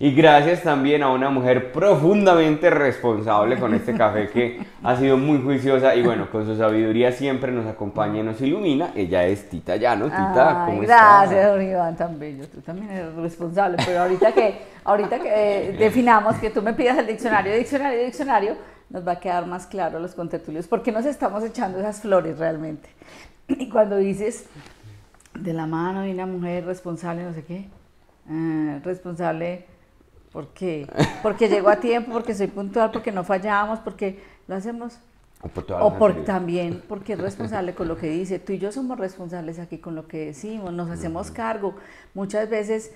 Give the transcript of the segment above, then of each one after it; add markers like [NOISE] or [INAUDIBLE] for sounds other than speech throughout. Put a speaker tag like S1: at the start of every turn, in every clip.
S1: Y gracias también a una mujer profundamente responsable con este café que ha sido muy juiciosa y bueno, con su sabiduría siempre nos acompaña y nos ilumina. Ella es Tita Llano. Tita, Ay, gracias,
S2: don Iván, tan bello. Tú también eres responsable, pero ahorita que, ahorita que eh, definamos que tú me pidas el diccionario, diccionario, diccionario, nos va a quedar más claro los contertulios porque nos estamos echando esas flores realmente. [CLEARS THROAT] Y cuando dices de la mano de una mujer responsable, no sé qué, eh, responsable porque, porque llego a tiempo, porque soy puntual, porque no fallamos, porque lo hacemos. O, por también porque es responsable con lo que dice. Tú y yo somos responsables aquí con lo que decimos, nos hacemos cargo. Muchas veces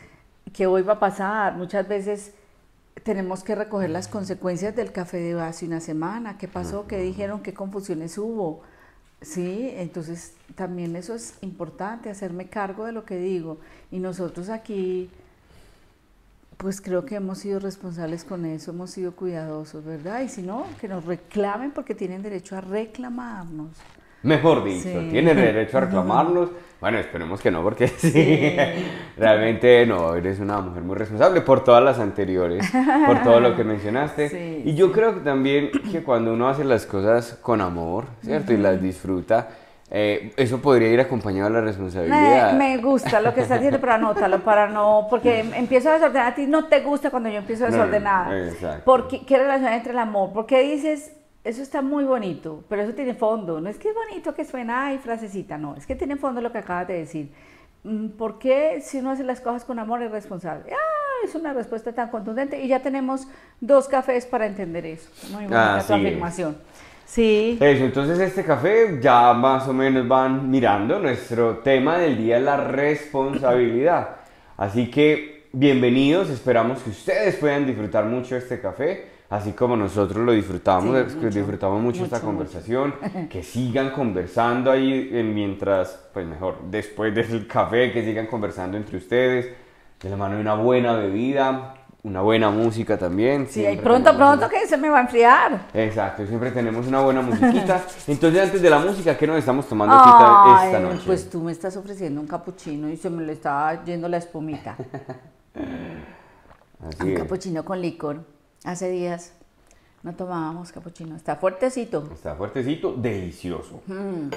S2: ¿qué hoy va a pasar, muchas veces tenemos que recoger las consecuencias del café de hace una semana, qué pasó, qué dijeron, qué confusiones hubo. Sí, entonces también eso es importante, hacerme cargo de lo que digo. Y nosotros aquí, pues creo que hemos sido responsables con eso, hemos sido cuidadosos, ¿verdad? Y si no, que nos reclamen porque tienen derecho a reclamarnos.
S1: Mejor dicho, tienen derecho a [LAUGHS] reclamarnos bueno, esperemos que no, porque [LAUGHS] sí, realmente no, eres una mujer muy responsable por todas las anteriores, por todo lo que mencionaste. [LAUGHS] Y yo creo que también que cuando uno hace las cosas con amor, ¿cierto? Y las disfruta, eh, eso podría ir acompañado de la responsabilidad. Me,
S2: gusta lo que estás diciendo, pero anótalo para no, porque em, empiezo a desordenar, a ti no te gusta cuando yo empiezo a desordenar. Exacto. ¿Qué relación entre el amor? ¿Por qué dices eso está muy bonito, pero eso tiene fondo. No es que es bonito que suena, ay, frasecita, no, es que tiene fondo lo que acabas de decir. Mm, ¿Por qué si uno hace las cosas con amor es responsable? Ah, es una respuesta tan contundente y ya tenemos dos cafés para entender eso. Muy buena tu afirmación. Sí.
S1: Eso, entonces este café ya más o menos van mirando nuestro tema del día, la responsabilidad. Así que bienvenidos, esperamos que ustedes puedan disfrutar mucho este café así como nosotros lo disfrutamos, disfrutamos mucho, esta conversación, [LAUGHS] que sigan conversando ahí mientras, pues mejor, después del café, que sigan conversando entre ustedes, de la mano de una buena bebida, una buena música también. Sí, y pronto, pronto
S2: que se me va a enfriar.
S1: Exacto, siempre tenemos una buena musiquita. [LAUGHS] Entonces, antes de la música, ¿qué nos estamos tomando esta noche? Pues
S2: tú me estás ofreciendo un capuchino y se me le está yendo la espumita.
S1: [LAUGHS] un capuchino
S2: con licor. Hace días no tomábamos capuchino. Está
S1: fuertecito. Está fuertecito, delicioso. Mm.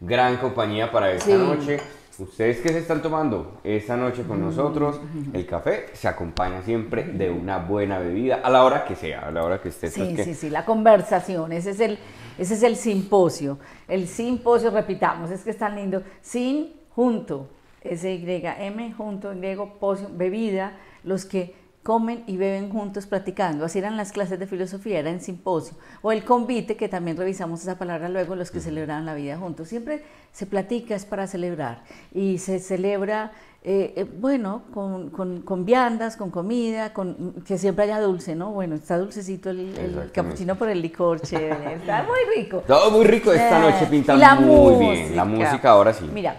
S1: Gran compañía para esta noche. Ustedes que se están tomando esta noche con mm. nosotros, el café se acompaña siempre de una buena bebida, a la hora que sea, a la hora que esté. Sí, sí,
S2: sí, la conversación, ese es, el, ese es el simposio. El simposio, repitamos, es que es tan lindo. Sin junto, S-Y-M, junto en griego, posio, bebida, los que comen y beben juntos platicando. Así eran las clases de filosofía, era en simposio. O el convite, que también revisamos esa palabra luego, los que celebraban la vida juntos. Siempre se platica, es para celebrar. Y se celebra, eh, eh, bueno, con, viandas, con comida, con que siempre haya dulce, ¿no? Bueno, está dulcecito el, capuchino por el licorche Está [LAUGHS] muy rico. Todo muy rico esta noche, eh, pinta la muy bien. La música ahora sí. Mira,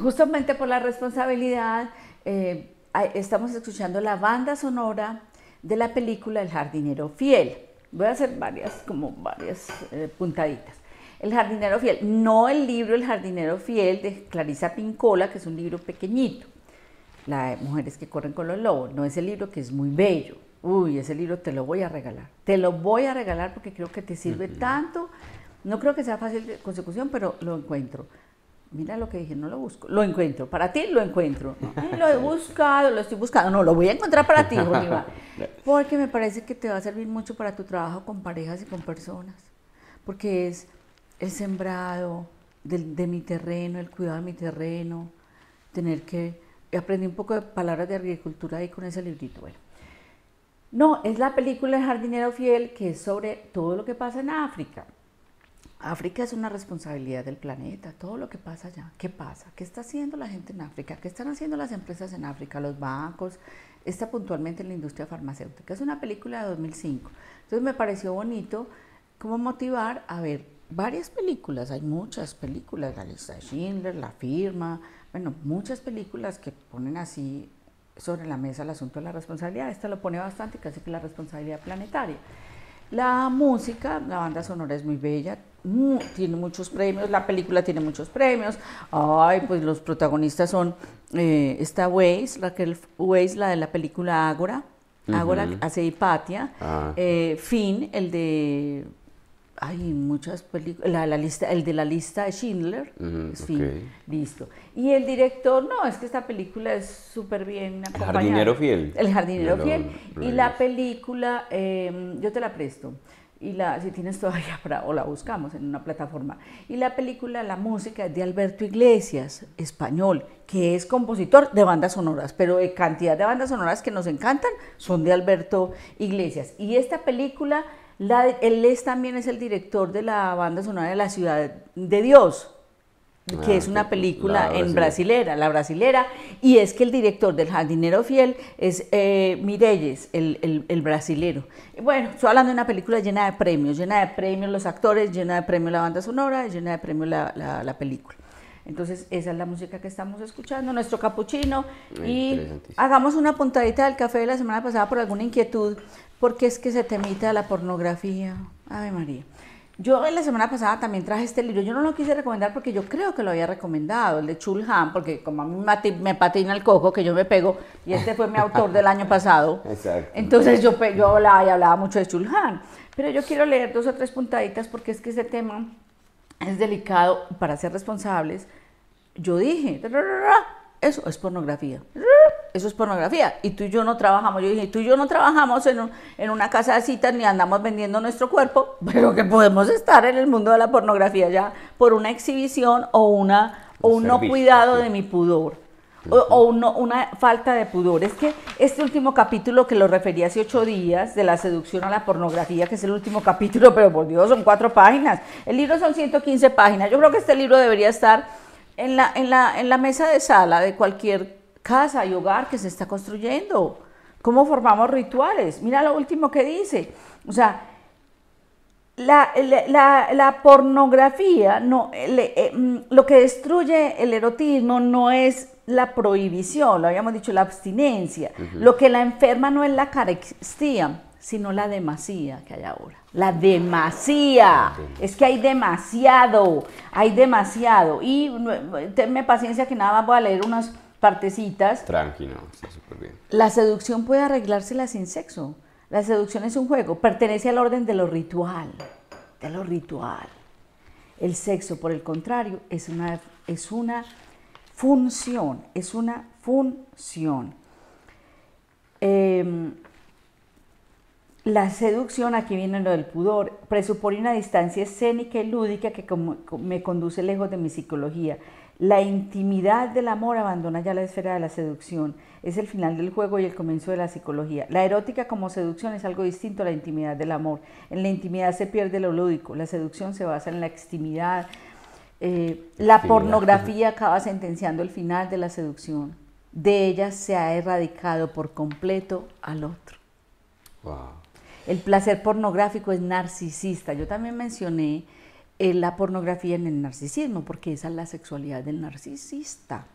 S2: justamente por la responsabilidad... Eh, estamos escuchando la banda sonora de la película El jardinero fiel. Voy a hacer varias, como varias eh, puntaditas. El jardinero fiel, no el libro El jardinero fiel de Clarisa Pincola, que es un libro pequeñito, la Mujeres que corren con los lobos, no es libro que es muy bello. Uy, ese libro te lo voy a regalar. Te lo voy a regalar porque creo que te sirve tanto. No creo que sea fácil de consecución, pero lo encuentro. Mira lo que dije, no lo busco. Lo encuentro. Para ti lo encuentro. [LAUGHS] lo he buscado, lo estoy buscando. No, lo voy a encontrar para ti, Bolívar. [LAUGHS] Porque me parece que te va a servir mucho para tu trabajo con parejas y con personas. Porque es el sembrado de, de mi terreno, el cuidado de mi terreno, tener que... Aprendí un poco de palabras de agricultura ahí con ese librito. No, es la película El jardinero fiel que es sobre todo lo que pasa en África. África es una responsabilidad del planeta, todo lo que pasa allá. ¿Qué pasa? ¿Qué está haciendo la gente en África? ¿Qué están haciendo las empresas en África? Los bancos, está puntualmente en la industria farmacéutica. Es una película de 2005. Entonces me pareció bonito cómo motivar a ver varias películas. Hay muchas películas, la lista de Schindler, La firma, bueno, muchas películas que ponen así sobre la mesa el asunto de la responsabilidad. Esta lo pone bastante, casi que la responsabilidad planetaria. La música, la banda sonora es muy bella, tiene muchos premios, la película tiene muchos premios. Ay, pues los protagonistas son eh, esta Weiss, Raquel Weiss, la de la película Ágora,
S1: Ágora hace
S2: Hipatia, ah. eh, Finn, el de hay muchas películas, la, lista, el de la lista de Schindler, Finn listo. Y el director, no, es que esta película es súper bien acompañada. El jardinero fiel. El jardinero fiel. y la película, em, yo te la presto y la, si tienes todavía [LAUGHS] para, o la buscamos en una plataforma. Y la película La música es de Alberto Iglesias, español, que es compositor de bandas sonoras, pero de cantidad de bandas sonoras que nos encantan son de Alberto Iglesias. Y esta película, la, él es, también es el director de la banda sonora de La Ciudad de Dios, Ah, que es una película en brasilera, la brasilera, y es que el director del jardinero fiel es eh, el, brasilero. Bueno, estoy hablando de una película llena de premios, llena de premios los actores, llena de premios la banda sonora, llena de premios la, la película. Entonces, esa es la música que estamos escuchando, nuestro capuchino. Y hagamos una puntadita del café de la semana pasada por alguna inquietud, porque es que se temita la pornografía. Ave María. Yo la semana pasada también traje este libro. Yo no lo quise recomendar porque yo creo que lo había recomendado, el de Chulhan, porque como a mí me patina el coco, que yo me pego, y este fue mi autor del año pasado. [LAUGHS] Entonces yo, yo hablaba y hablaba mucho de Chulhan. Pero yo quiero leer dos o tres puntaditas porque es que ese tema es delicado para ser responsables. Yo dije, eso es pornografía eso es pornografía. Y tú y yo no trabajamos. Yo dije, tú y yo no trabajamos en, en una casa de citas ni andamos vendiendo nuestro cuerpo, [LAUGHS] pero que podemos estar en el mundo de la pornografía ya por una exhibición o, una, o un, no cuidado de mi pudor. O, una falta de pudor. Es que este último capítulo que lo referí hace ocho días, de la seducción a la pornografía, que es el último capítulo, [LAUGHS] pero por Dios, son cuatro páginas. El libro son 115 páginas. Yo creo que este libro debería estar en la, en la, en la mesa de sala de cualquier casa y hogar que se está construyendo. ¿Cómo formamos rituales? Mira lo último que dice. O sea, la, pornografía, no, eh, mm, lo que destruye el erotismo no es la prohibición, lo habíamos dicho, la abstinencia. Lo que la enferma no es la carestía, sino la demasía que hay ahora. La demasía. Es que hay demasiado, hay demasiado. Y tenme paciencia que nada más voy a leer unas partecitas. está súper bien. La seducción puede arreglársela sin sexo. La seducción es un juego, pertenece al orden de lo ritual, de lo ritual. El sexo, por el contrario, es una, es una función, es una función. Em, la seducción, aquí viene lo del pudor, presupone una distancia escénica y lúdica que me conduce lejos de mi psicología. La intimidad del amor abandona ya la esfera de la seducción. Es el final del juego y el comienzo de la psicología. La erótica como seducción es algo distinto a la intimidad del amor. En la intimidad se pierde lo lúdico. La seducción se basa en la extimidad. Eh, la pornografía acaba sentenciando el final de la seducción. De ella se ha erradicado por completo al otro. El placer pornográfico es narcisista. Yo también mencioné eh, la pornografía en el narcisismo, porque esa es la sexualidad del narcisista.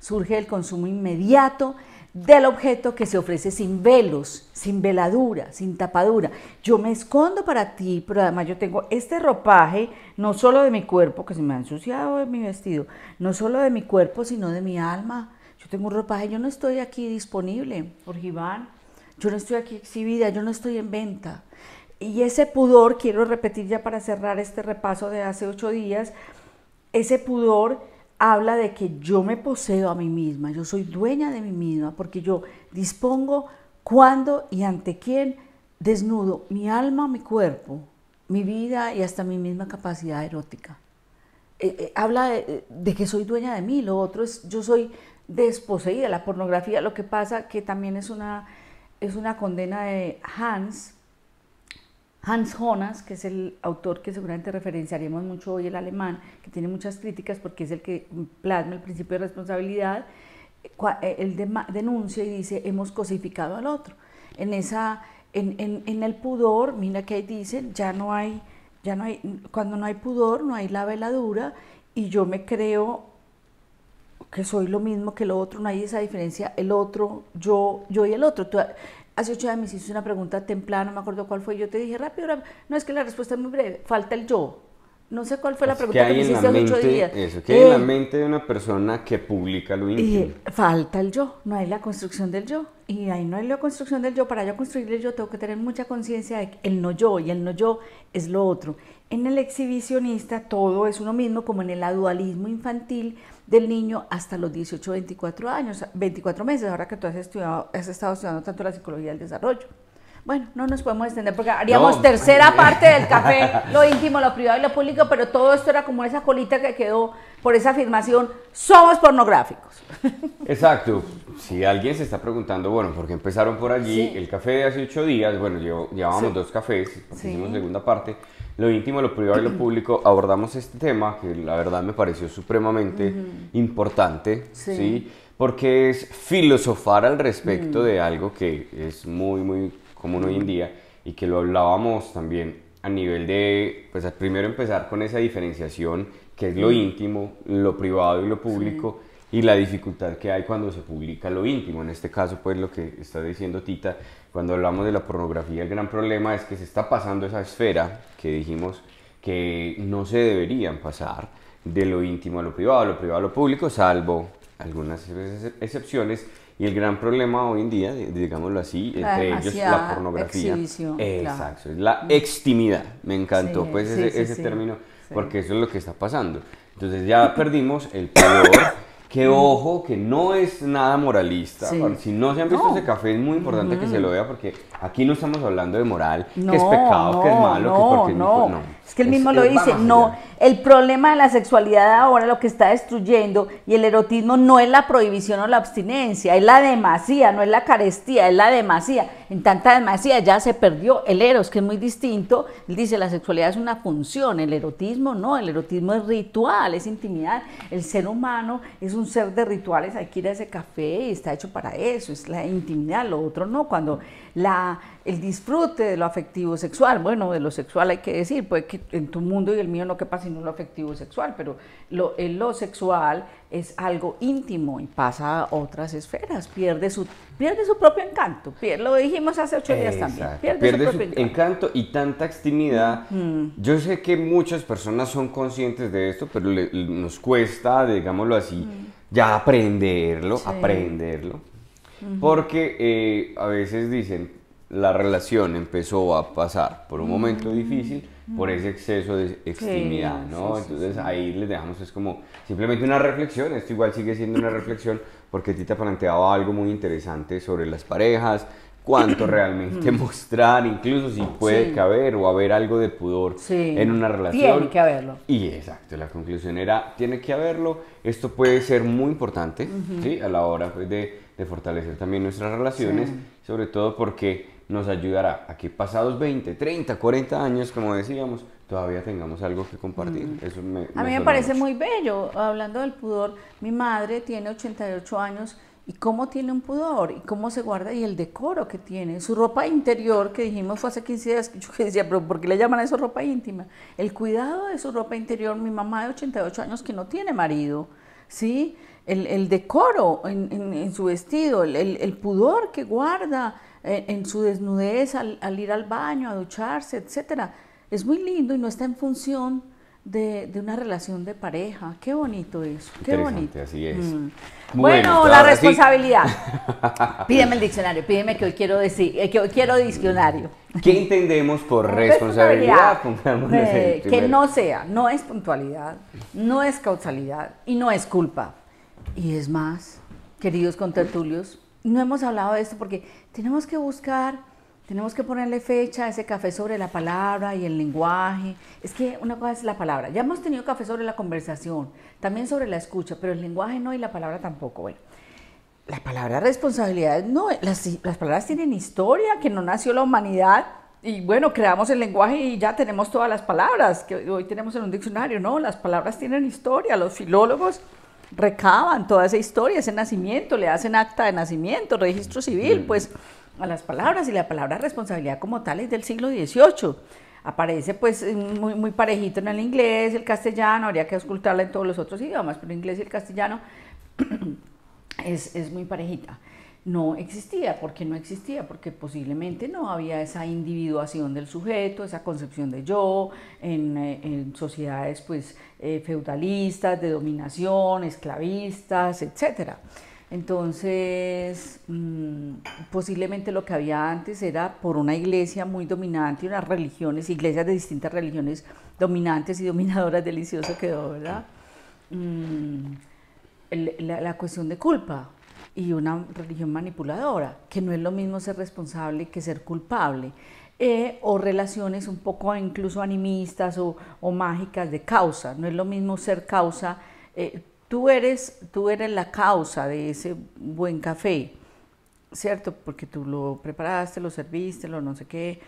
S2: Surge el consumo inmediato del objeto que se ofrece sin velos, sin veladura, sin tapadura. Yo me escondo para ti, pero además yo tengo este ropaje, no solo de mi cuerpo, que se me ha ensuciado mi vestido, no solo de mi cuerpo, sino de mi alma. Yo tengo un ropaje, yo no estoy aquí disponible, por Yo no estoy aquí exhibida, yo no estoy en venta y ese pudor, quiero repetir ya para cerrar este repaso de hace ocho días, ese pudor habla de que yo me poseo a mí misma, yo soy dueña de mí misma, porque yo dispongo cuándo y ante quién desnudo mi alma, mi cuerpo, mi vida y hasta mi misma capacidad erótica. Eh, eh, habla eh, de, que soy dueña de mí, lo otro es yo soy desposeída, la pornografía, lo que pasa que también es una, es una condena de Hans, Hans Jonas, que es el autor que seguramente referenciaremos mucho hoy, el alemán, que tiene muchas críticas porque es el que plasma el principio de responsabilidad, eh, eh, él denuncia y dice, hemos cosificado al otro. En, esa, en, en, en el pudor, mira que ahí dicen, ya no hay, ya no hay, cuando no hay pudor, no hay la veladura y yo me creo que soy lo mismo que el otro, no hay esa diferencia, el otro, yo, yo y el otro hace ocho días me hiciste una pregunta temprana, no me acuerdo cuál fue, yo te dije rápido, rápido, no es que la respuesta es muy breve, falta el yo. No sé cuál fue la pregunta que, me hiciste hace ocho días. Eso, que en la eh,
S1: mente de una persona que publica lo íntimo.
S2: falta el yo, no hay la construcción del yo. Y ahí no hay la construcción del yo. Para yo construir el yo tengo que tener mucha conciencia de el no yo y el no yo es lo otro. En el exhibicionista todo es uno mismo, como en el dualismo infantil del niño hasta los 18, 24 años, 24 meses, ahora que tú has, estudiado, has estado estudiando tanto la psicología del desarrollo. Bueno, no nos podemos extender porque haríamos tercera [LAUGHS] parte del café, lo íntimo, lo privado y lo público, pero todo esto era como esa colita que quedó por esa afirmación, somos pornográficos.
S1: [LAUGHS] Exacto. Si alguien se está preguntando, bueno, porque empezaron por allí, el café de hace ocho días, bueno, llevamos dos cafés, hicimos segunda parte, lo íntimo, lo privado y lo público, abordamos este tema que la verdad me pareció supremamente importante, sí. Porque es filosofar al respecto de algo que es muy, muy común hoy en día y que lo hablábamos también a nivel de, pues primero empezar con esa diferenciación que es lo íntimo, lo privado y lo público y la dificultad que hay cuando se publica lo íntimo. En este caso, pues lo que está diciendo Tita, cuando hablamos de la pornografía, el gran problema es que se está pasando esa esfera que dijimos que no se deberían pasar de lo íntimo a lo privado, lo privado a lo público, salvo algunas excepciones. Y el gran problema hoy en día, digámoslo así, entre ellos la pornografía. Exacto, es la extimidad. Me encantó pues ese, término, porque eso es lo que está pasando. Entonces ya perdimos el poder. [COUGHS] Que mm. ojo, que no es nada moralista. Si no se han visto ese café, es muy importante que se lo vea porque aquí no estamos hablando de moral, que es pecado, que es malo, que porque no. Pues, es que él mismo lo dice, no,
S2: el problema de la sexualidad ahora lo que está destruyendo y el erotismo no es la prohibición o la abstinencia, es la demasía, no es la carestía, es la demasía. En tanta demasía ya se perdió el eros, que es muy distinto. Él dice, la sexualidad es una función, el erotismo no, el erotismo es ritual, es intimidad. El ser humano es un ser de rituales, hay que ir a ese café y está hecho para eso, es la intimidad, lo otro no. Cuando la, el disfrute de lo afectivo sexual. Bueno, de lo sexual hay que decir, puede que en tu mundo y el mío no quepa sino lo afectivo sexual, pero lo, lo sexual es algo íntimo y pasa a otras esferas, pierde su, pierde su propio encanto. lo dijimos hace ocho días también. Pierde, su, propio
S1: encanto. y tanta extimidad. Mm. Yo sé que muchas personas son conscientes de esto, pero nos cuesta, digámoslo así, mm. ya aprenderlo, aprenderlo. Porque eh, a veces dicen, la relación empezó a pasar por un momento mm. difícil por ese exceso de extimidad, ¿no? Entonces ahí les dejamos, es como simplemente una reflexión, esto igual sigue siendo una reflexión porque ha planteaba algo muy interesante sobre las parejas, cuánto [COUGHS] realmente mm. mostrar, incluso si puede caber o haber algo de pudor en una relación. Tiene que haberlo. Y exacto, la conclusión era, tiene que haberlo, esto puede ser muy importante, ¿sí? A la hora pues, de de fortalecer también nuestras relaciones, sobre todo porque nos ayudará a que pasados 20, 30, 40 años, como decíamos, todavía tengamos algo que compartir. Mm. Eso a mí me parece
S2: muy bello, hablando del pudor, mi madre tiene 88 años y cómo tiene un pudor y cómo se guarda y el decoro que tiene, su ropa interior que dijimos fue hace 15 días, yo decía, pero ¿por qué le llaman a eso ropa íntima? El cuidado de su ropa interior, mi mamá de 88 años que no tiene marido, ¿sí? el, decoro en, su vestido, el, pudor que guarda en, su desnudez al, ir al baño, a ducharse, etc. Es muy lindo y no está en función de, una relación de pareja. Qué bonito eso, qué bonito. Así es. Mm. Bueno, la responsabilidad. [LAUGHS] Pídeme el diccionario, pídeme que hoy quiero decir, eh, que hoy quiero diccionario.
S1: ¿Qué entendemos por responsabilidad? Eh, que no
S2: sea, no es puntualidad, no es causalidad y no es culpa. Y es más, queridos contertulios, no hemos hablado de esto porque tenemos que buscar, tenemos que ponerle fecha a ese café sobre la palabra y el lenguaje. Es que una cosa es la palabra. Ya hemos tenido café sobre la conversación, también sobre la escucha, pero el lenguaje no y la palabra tampoco. Bueno, la palabra responsabilidad, no, las, las palabras tienen historia, que no nació la humanidad y bueno, creamos el lenguaje y ya tenemos todas las palabras que hoy tenemos en un diccionario, ¿no? Las palabras tienen historia, los filólogos recaban toda esa historia, ese nacimiento, le hacen acta de nacimiento, registro civil, mm. pues a las palabras y la palabra responsabilidad como tal es del siglo XVIII. Aparece pues muy, muy parejito en el inglés, el castellano, habría que ocultarla en todos los otros idiomas, pero el inglés y el castellano [CLEARS THROAT] es muy parejita no existía. ¿Por qué no existía? Porque posiblemente no había esa individuación del sujeto, esa concepción de yo en, eh, sociedades pues, eh, feudalistas, de dominación, esclavistas, etc. Entonces, mm, posiblemente lo que había antes era por una iglesia muy dominante, unas religiones, iglesias de distintas religiones dominantes y dominadoras, delicioso quedó, ¿verdad? Mm, la, cuestión de culpa, y una religión manipuladora, que no es lo mismo ser responsable que ser culpable. Eh, o relaciones un poco incluso animistas o, mágicas de causa. No es lo mismo ser causa. Eh, tú, eres, tú eres la causa de ese buen café, ¿cierto? Porque tú lo preparaste, lo serviste, lo no sé qué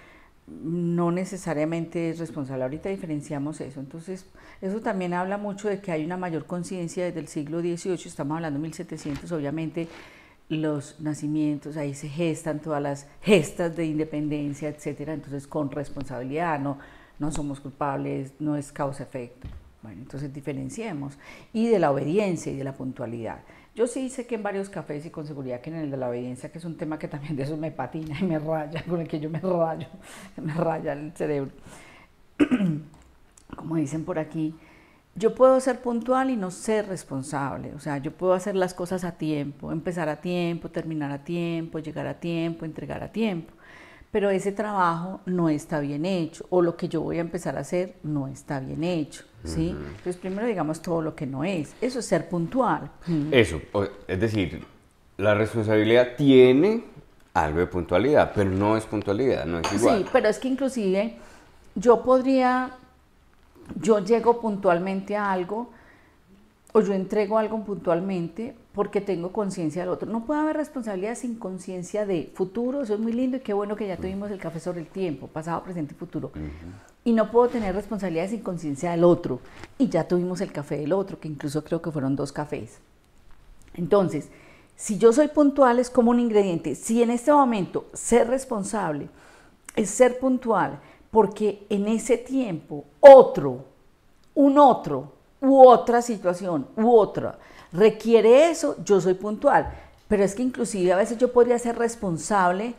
S2: no necesariamente es responsable. Ahorita diferenciamos eso. Entonces, eso también habla mucho de que hay una mayor conciencia desde el siglo XVIII, estamos hablando de 1700, obviamente los nacimientos, ahí se gestan todas las gestas de independencia, etcétera, entonces con responsabilidad, no, no somos culpables, no es causa-efecto. Bueno, entonces diferenciemos. Y de la obediencia y de la puntualidad. Yo sí sé que en varios cafés y con seguridad que en el de la obediencia, que es un tema que también de eso me patina y me raya, [LAUGHS] con el que yo me rayo, [LAUGHS] me raya el cerebro. Como dicen por aquí, yo puedo ser puntual y no ser responsable. O sea, yo puedo hacer las cosas a tiempo, empezar a tiempo, terminar a tiempo, llegar a tiempo, entregar a tiempo. Pero ese trabajo no está bien hecho o lo que yo voy a empezar a hacer no está bien hecho. ¿sí? primero digamos todo lo que no es. Eso es ser puntual.
S1: Eso, es decir, la responsabilidad tiene algo de puntualidad, pero no es puntualidad, no es igual. Sí,
S2: pero es que inclusive yo podría, yo llego puntualmente a algo, o yo entrego algo puntualmente porque tengo conciencia del otro. No puede haber responsabilidad sin conciencia de futuro, eso es muy lindo y qué bueno que ya mm. tuvimos el café sobre el tiempo, pasado, presente y futuro. Y no puedo tener responsabilidad sin conciencia del otro. Y ya tuvimos el café del otro, que incluso creo que fueron dos cafés. Entonces, si yo soy puntual es como un ingrediente. Si en este momento ser responsable es ser puntual, porque en ese tiempo otro, un otro, u otra situación, u otra. Requiere eso, yo soy puntual. Pero es que inclusive a veces yo podría ser responsable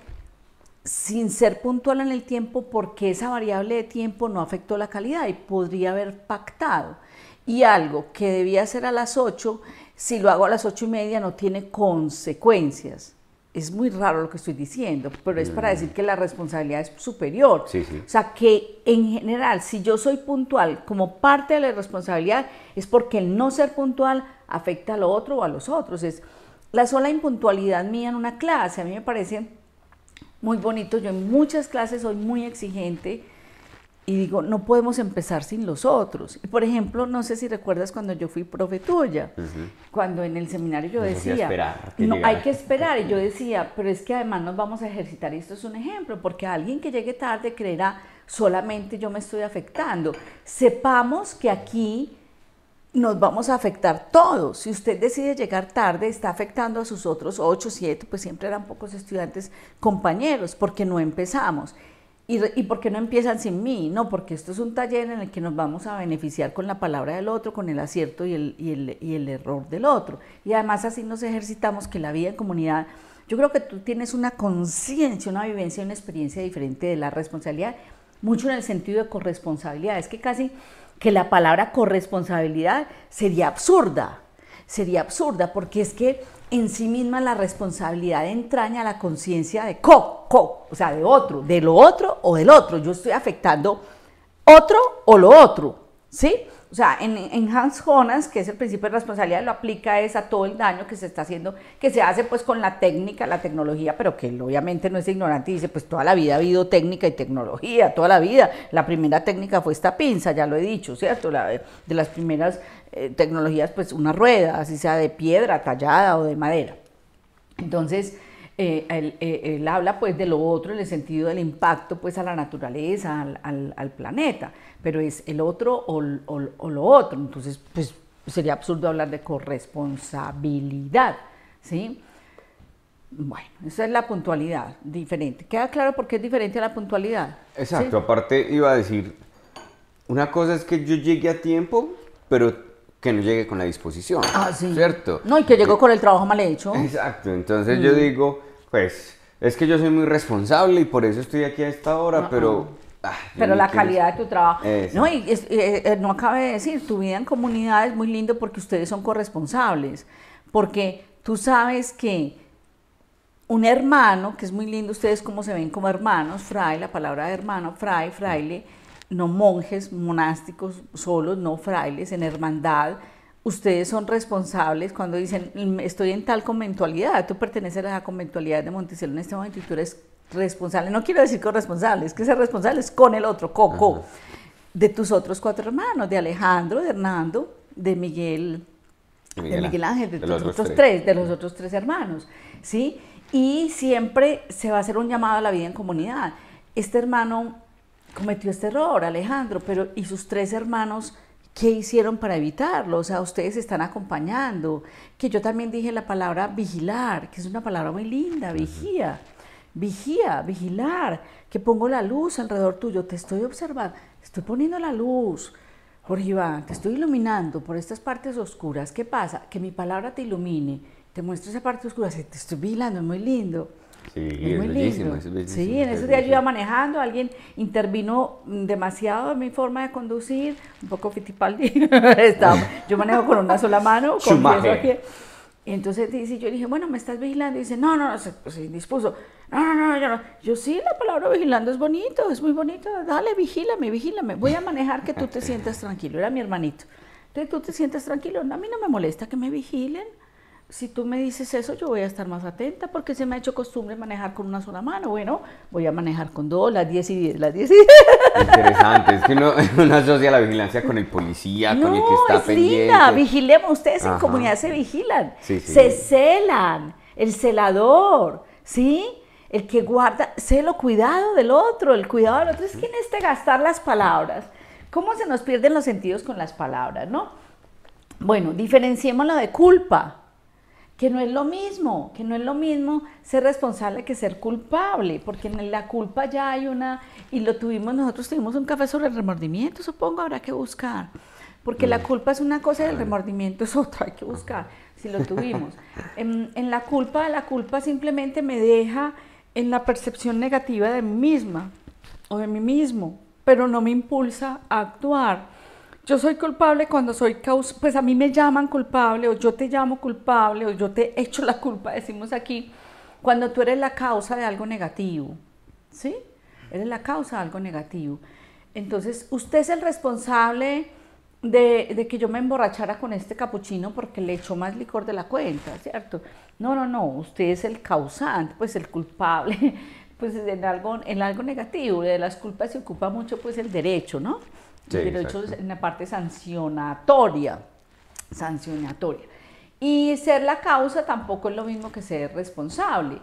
S2: sin ser puntual en el tiempo porque esa variable de tiempo no afectó la calidad y podría haber pactado. Y algo que debía hacer a las 8, si lo hago a las ocho y media no tiene consecuencias es muy raro lo que estoy diciendo, pero es para mm. decir que la responsabilidad es superior. O sea, que en general, si yo soy puntual como parte de la responsabilidad, es porque el no ser puntual afecta a lo otro o a los otros. Es la sola impuntualidad mía en una clase, a mí me parece muy bonito. Yo en muchas clases soy muy exigente y digo, no podemos empezar sin los otros. Por ejemplo, no sé si recuerdas cuando yo fui profe tuya, cuando en el seminario yo decía, no, hay que esperar, y yo decía, pero es que además nos vamos a ejercitar, y esto es un ejemplo, porque alguien que llegue tarde creerá, solamente yo me estoy afectando. Sepamos que aquí nos vamos a afectar todos. Si usted decide llegar tarde, está afectando a sus otros 8, 7, pues siempre eran pocos estudiantes compañeros, porque no empezamos. ¿Y, por qué no empiezan sin mí? No, porque esto es un taller en el que nos vamos a beneficiar con la palabra del otro, con el acierto y el, y el, y el error del otro. Y además así nos ejercitamos que la vida en comunidad yo creo que tú tienes una conciencia, una vivencia, una experiencia diferente de la responsabilidad, mucho en el sentido de corresponsabilidad. Es que casi que la palabra corresponsabilidad sería absurda, sería absurda, porque es que en sí misma la responsabilidad entraña la conciencia de co, co, o sea, de otro, de lo otro o del otro. Yo estoy afectando otro o lo otro, ¿sí? O sea, en, en, Hans Jonas, que es el principio de responsabilidad, lo aplica es a todo el daño que se está haciendo, que se hace pues con la técnica, la tecnología, pero que obviamente no es ignorante y dice, pues toda la vida ha habido técnica y tecnología, toda la vida. La primera técnica fue esta pinza, ya lo he dicho, ¿cierto? La, de las primeras eh, tecnologías, pues una rueda, así sea de piedra, tallada o de madera. Entonces, eh, eh, él, habla pues de lo otro en el sentido del impacto pues a la naturaleza, al, planeta, pero es el otro o, lo otro, entonces pues sería absurdo hablar de corresponsabilidad, ¿sí? Bueno, esa es la puntualidad, diferente. ¿Queda claro por qué es diferente a la puntualidad?
S1: Exacto, aparte iba a decir, una cosa es que yo llegué a tiempo, pero que no llegue con la disposición. Ah, sí. ¿Cierto?
S2: No, y que llegó eh, con el trabajo mal hecho.
S1: Exacto, entonces mm. yo digo, pues, es que yo soy muy responsable y por eso estoy aquí a esta hora, ah, pero... Ah. Ah, pero la calidad
S2: de tu trabajo. No, y eh, eh, no acabe de decir, tu vida en comunidad es muy lindo porque ustedes son corresponsables, porque tú sabes que un hermano, que es muy lindo, ustedes como se ven como hermanos, fray, la palabra de hermano, fray, fraile, no monjes monásticos solos, no frailes, en hermandad. Ustedes son responsables cuando dicen, mm, estoy en tal conventualidad, tú perteneces a la conventualidad de Monticello en este momento y tú eres responsable, no quiero decir corresponsable, es que ser responsable es con el otro, coco de tus otros cuatro hermanos, de Alejandro, de Hernando, de Miguel,
S1: de Miguel, Ángel, de, los otros tres. de
S2: los otros tres hermanos, ¿sí? Y siempre se va a hacer un llamado a la vida en comunidad. Este hermano cometió este error, Alejandro, pero ¿y sus tres hermanos qué hicieron para evitarlo? O sea, ustedes están acompañando. Que yo también dije la palabra vigilar, que es una palabra muy linda, vigía. Vigía, vigilar, que pongo la luz alrededor tuyo, te estoy observando, estoy poniendo la luz. Jorge Iván, te estoy iluminando por estas partes oscuras. ¿Qué pasa? Que mi palabra te ilumine, te muestro esa parte oscura, te estoy vigilando, es muy lindo. Sí, bellísimo, Sí, en esos días yo iba manejando, alguien intervino demasiado en mi forma de conducir, un poco fitipaldi. [LAUGHS] yo manejo con una sola mano, confieso Y entonces dice, yo dije, bueno, me estás vigilando. Y dice, no, no, no, se, indispuso. Pues, no, no, yo Yo sí, la palabra vigilando es bonito, es muy bonito. Dale, vigílame, vigílame. Voy a manejar que tú te sientas tranquilo. Era mi hermanito. Entonces tú te sientas tranquilo. A mí no me molesta que me vigilen si tú me dices eso, yo voy a estar más atenta porque se me ha hecho costumbre manejar con una sola mano. Bueno, voy a manejar con dos, las diez y diez, las diez y
S1: Interesante, es que [LAUGHS] uno, asocia la vigilancia con el policía, con el que está es Linda.
S2: vigilemos, ustedes en comunidad se vigilan, se celan, el celador, ¿sí? El que guarda, celo cuidado del otro, el cuidado del otro es quien este gastar las palabras. ¿Cómo se nos pierden los sentidos con las palabras, no? Bueno, diferenciemos diferenciémoslo de culpa que no es lo mismo, que no es lo mismo ser responsable que ser culpable, porque en la culpa ya hay una, y lo tuvimos, nosotros tuvimos un café sobre el remordimiento, supongo, habrá que buscar, porque la mm. culpa es una cosa y el remordimiento es otra, hay que buscar, si lo tuvimos. [LAUGHS] En, la culpa, la culpa simplemente me deja en la percepción negativa de mí misma o de mí mismo, pero no me impulsa a actuar yo soy culpable cuando soy causa, pues a mí me llaman culpable o yo te llamo culpable o yo te [LAUGHS] echo la culpa, decimos aquí, cuando tú eres la causa de algo negativo, ¿sí? Eres la causa de algo negativo. Entonces, usted es el responsable de, que yo me emborrachara con este capuchino porque le echó más licor de la cuenta, ¿cierto? No, no, no, usted es el causante, pues el culpable, [LAUGHS] pues en algo, en algo negativo, de las culpas se ocupa mucho pues el derecho, ¿no? pero hecho, es en la parte sancionatoria, sancionatoria. Y ser la causa tampoco es lo mismo que ser responsable.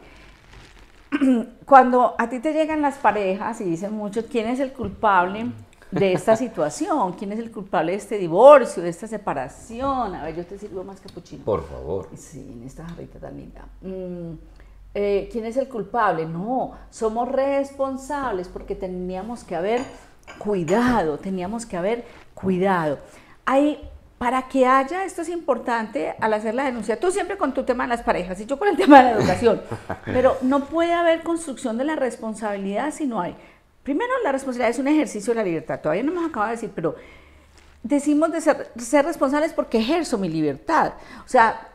S2: [CLEARS THROAT] Cuando a ti te llegan las parejas y dicen mucho, ¿quién es el culpable de esta [LAUGHS] situación? ¿Quién es el culpable de este divorcio, de esta separación? A ver, yo te sirvo más capuchino. Por favor. Sí, en esta jarrita tan linda. Mm, eh, ¿quién es el culpable? No, somos responsables porque teníamos que haber cuidado, teníamos que haber cuidado. Hay, para que haya, esto es importante al hacer la denuncia, tú siempre con tu tema de las parejas y yo con el [LAUGHS] tema de la educación, pero no puede haber construcción de la responsabilidad si no hay. Primero, la responsabilidad es un ejercicio de la libertad, todavía no hemos acabado de decir, pero decimos de ser, ser responsables porque ejerzo mi libertad. O sea,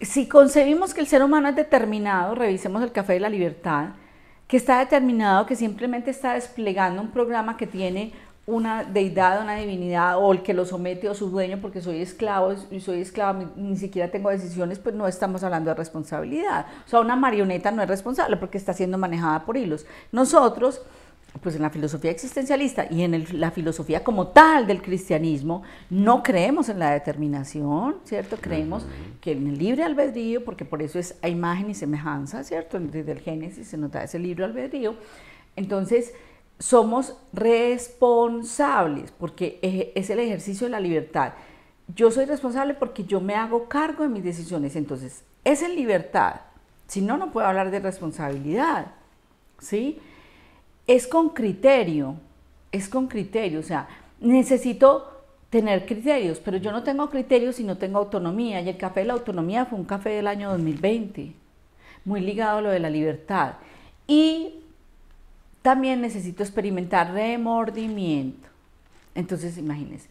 S2: si concebimos que el ser humano es determinado, revisemos el café de la libertad, que está determinado, que simplemente está desplegando un programa que tiene una deidad, una divinidad, o el que lo somete o su dueño, porque soy esclavo y soy esclavo, ni siquiera tengo decisiones, pues no estamos hablando de responsabilidad. O sea, una marioneta no es responsable porque está siendo manejada por hilos. Nosotros pues en la filosofía existencialista y en la filosofía como tal del cristianismo, no creemos en la determinación, ¿cierto? Creemos que en el libre albedrío, porque por eso es a imagen y semejanza, ¿cierto? Desde el Génesis se nota ese libre albedrío. Entonces, somos responsables, porque e, es el ejercicio de la libertad. Yo soy responsable porque yo me hago cargo de mis decisiones. Entonces, es en libertad. Si no, no puedo hablar de responsabilidad, ¿sí? sí es con criterio, es con criterio, o sea, necesito tener criterios, pero yo no tengo criterios y no tengo autonomía, y el café de la autonomía fue un café del año 2020, muy ligado a lo de la libertad. Y también necesito experimentar remordimiento. Entonces, imagínense.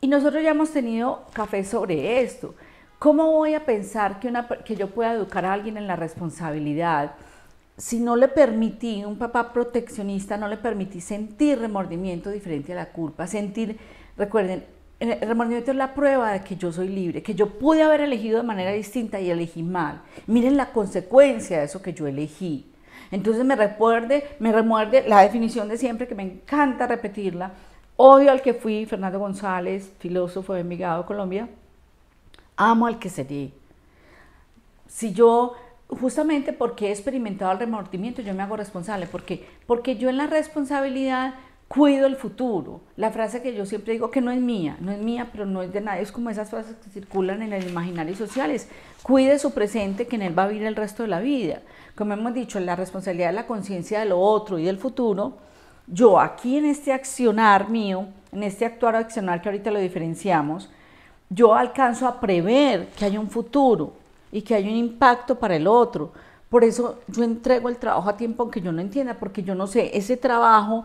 S2: Y nosotros ya hemos tenido café sobre esto. ¿Cómo voy a pensar que, una, que yo pueda educar a alguien en la responsabilidad si no le permití, un papá proteccionista, no le permití sentir remordimiento diferente a la culpa, sentir, recuerden, el remordimiento es la prueba de que yo soy libre, que yo pude haber elegido de manera distinta y elegí mal. Miren la consecuencia de eso que yo elegí. Entonces me recuerde, me remuerde la definición de siempre que me encanta repetirla. Odio al que fui, Fernando González, filósofo de Migado, Colombia. Amo al que seré. Si yo justamente porque he experimentado el remordimiento, yo me hago responsable. ¿Por qué? Porque yo en la responsabilidad cuido el futuro. La frase que yo siempre digo que no es mía, no es mía, pero no es de nadie, es como esas frases que circulan en el imaginario sociales. Cuide su presente, que en él va a vivir el resto de la vida. Como hemos dicho, la responsabilidad de la conciencia de lo otro y del futuro, yo aquí en este accionar mío, en este actuar o accionar que ahorita lo diferenciamos, yo alcanzo a prever que hay un futuro y que hay un impacto para el otro. Por eso yo entrego el trabajo a tiempo aunque yo no entienda, porque yo no sé ese trabajo,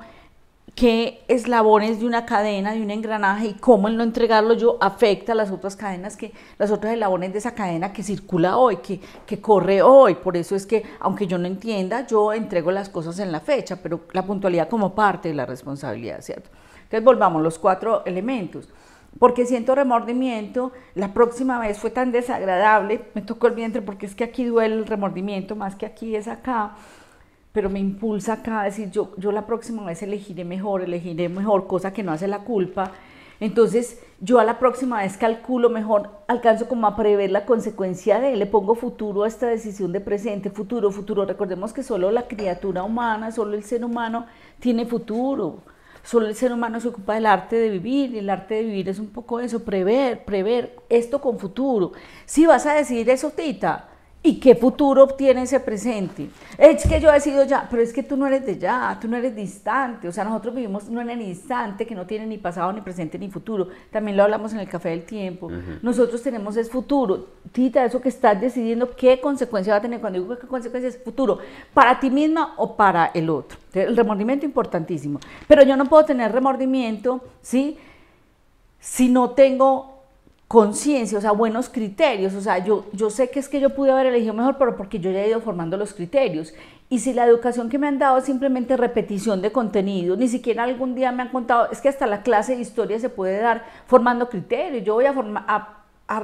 S2: qué eslabones de una cadena, de un engranaje y cómo el no entregarlo yo afecta a las otras cadenas, que las otras eslabones de esa cadena que circula hoy, que, que corre hoy. Por eso es que aunque yo no entienda, yo entrego las cosas en la fecha, pero la puntualidad como parte de la responsabilidad, ¿cierto? Entonces volvamos los cuatro elementos porque siento remordimiento, la próxima vez fue tan desagradable, me tocó el vientre porque es que aquí duele el remordimiento más que aquí es acá, pero me impulsa acá a decir yo, yo la próxima vez elegiré mejor, elegiré mejor, cosa que no hace la culpa. Entonces yo a la próxima vez calculo mejor, alcanzo como a prever la consecuencia de, le pongo futuro a esta decisión de presente, futuro, futuro. Recordemos que solo la criatura humana, solo el ser humano tiene futuro solo el ser humano se ocupa del arte de vivir, y el arte de vivir es un poco eso, prever, prever esto con futuro. Si vas a decir eso, Tita, ¿Y qué futuro obtiene ese presente? Es que yo he decido ya, pero es que tú no eres de ya, tú no eres distante. O sea, nosotros vivimos no en el instante que no tiene ni pasado, ni presente, ni futuro. También lo hablamos en el Café del Tiempo. Nosotros tenemos es futuro. Tita, eso que estás decidiendo, ¿qué consecuencia va a tener? Cuando digo qué consecuencia es futuro, para ti misma o para el otro. El remordimiento importantísimo. Pero yo no puedo tener remordimiento, ¿sí? Si no tengo conciencia, o sea, buenos criterios. O sea, yo, yo sé que es que yo pude haber elegido mejor, pero porque yo ya he ido formando los criterios. Y si la educación que me han dado es simplemente repetición de contenido, ni siquiera algún día me han contado, es que hasta la clase de historia se puede dar formando criterios. Yo voy a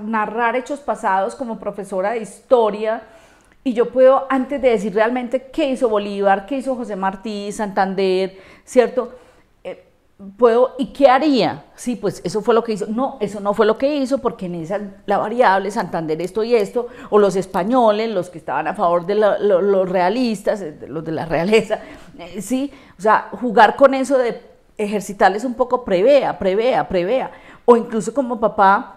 S2: narrar hechos pasados como profesora de historia. Y yo puedo, antes de decir realmente qué hizo Bolívar, qué hizo José Martí, Santander, ¿cierto? puedo, ¿y qué haría? Sí, pues eso fue lo que hizo. No, eso no fue lo que hizo porque en esa la variable Santander esto y esto, o los españoles, los que estaban a favor de los realistas, eh, los de la realeza, [LAUGHS] eh, sí, o sea, jugar con eso de ejercitarles un poco, prevea, prevea, prevea, o incluso como papá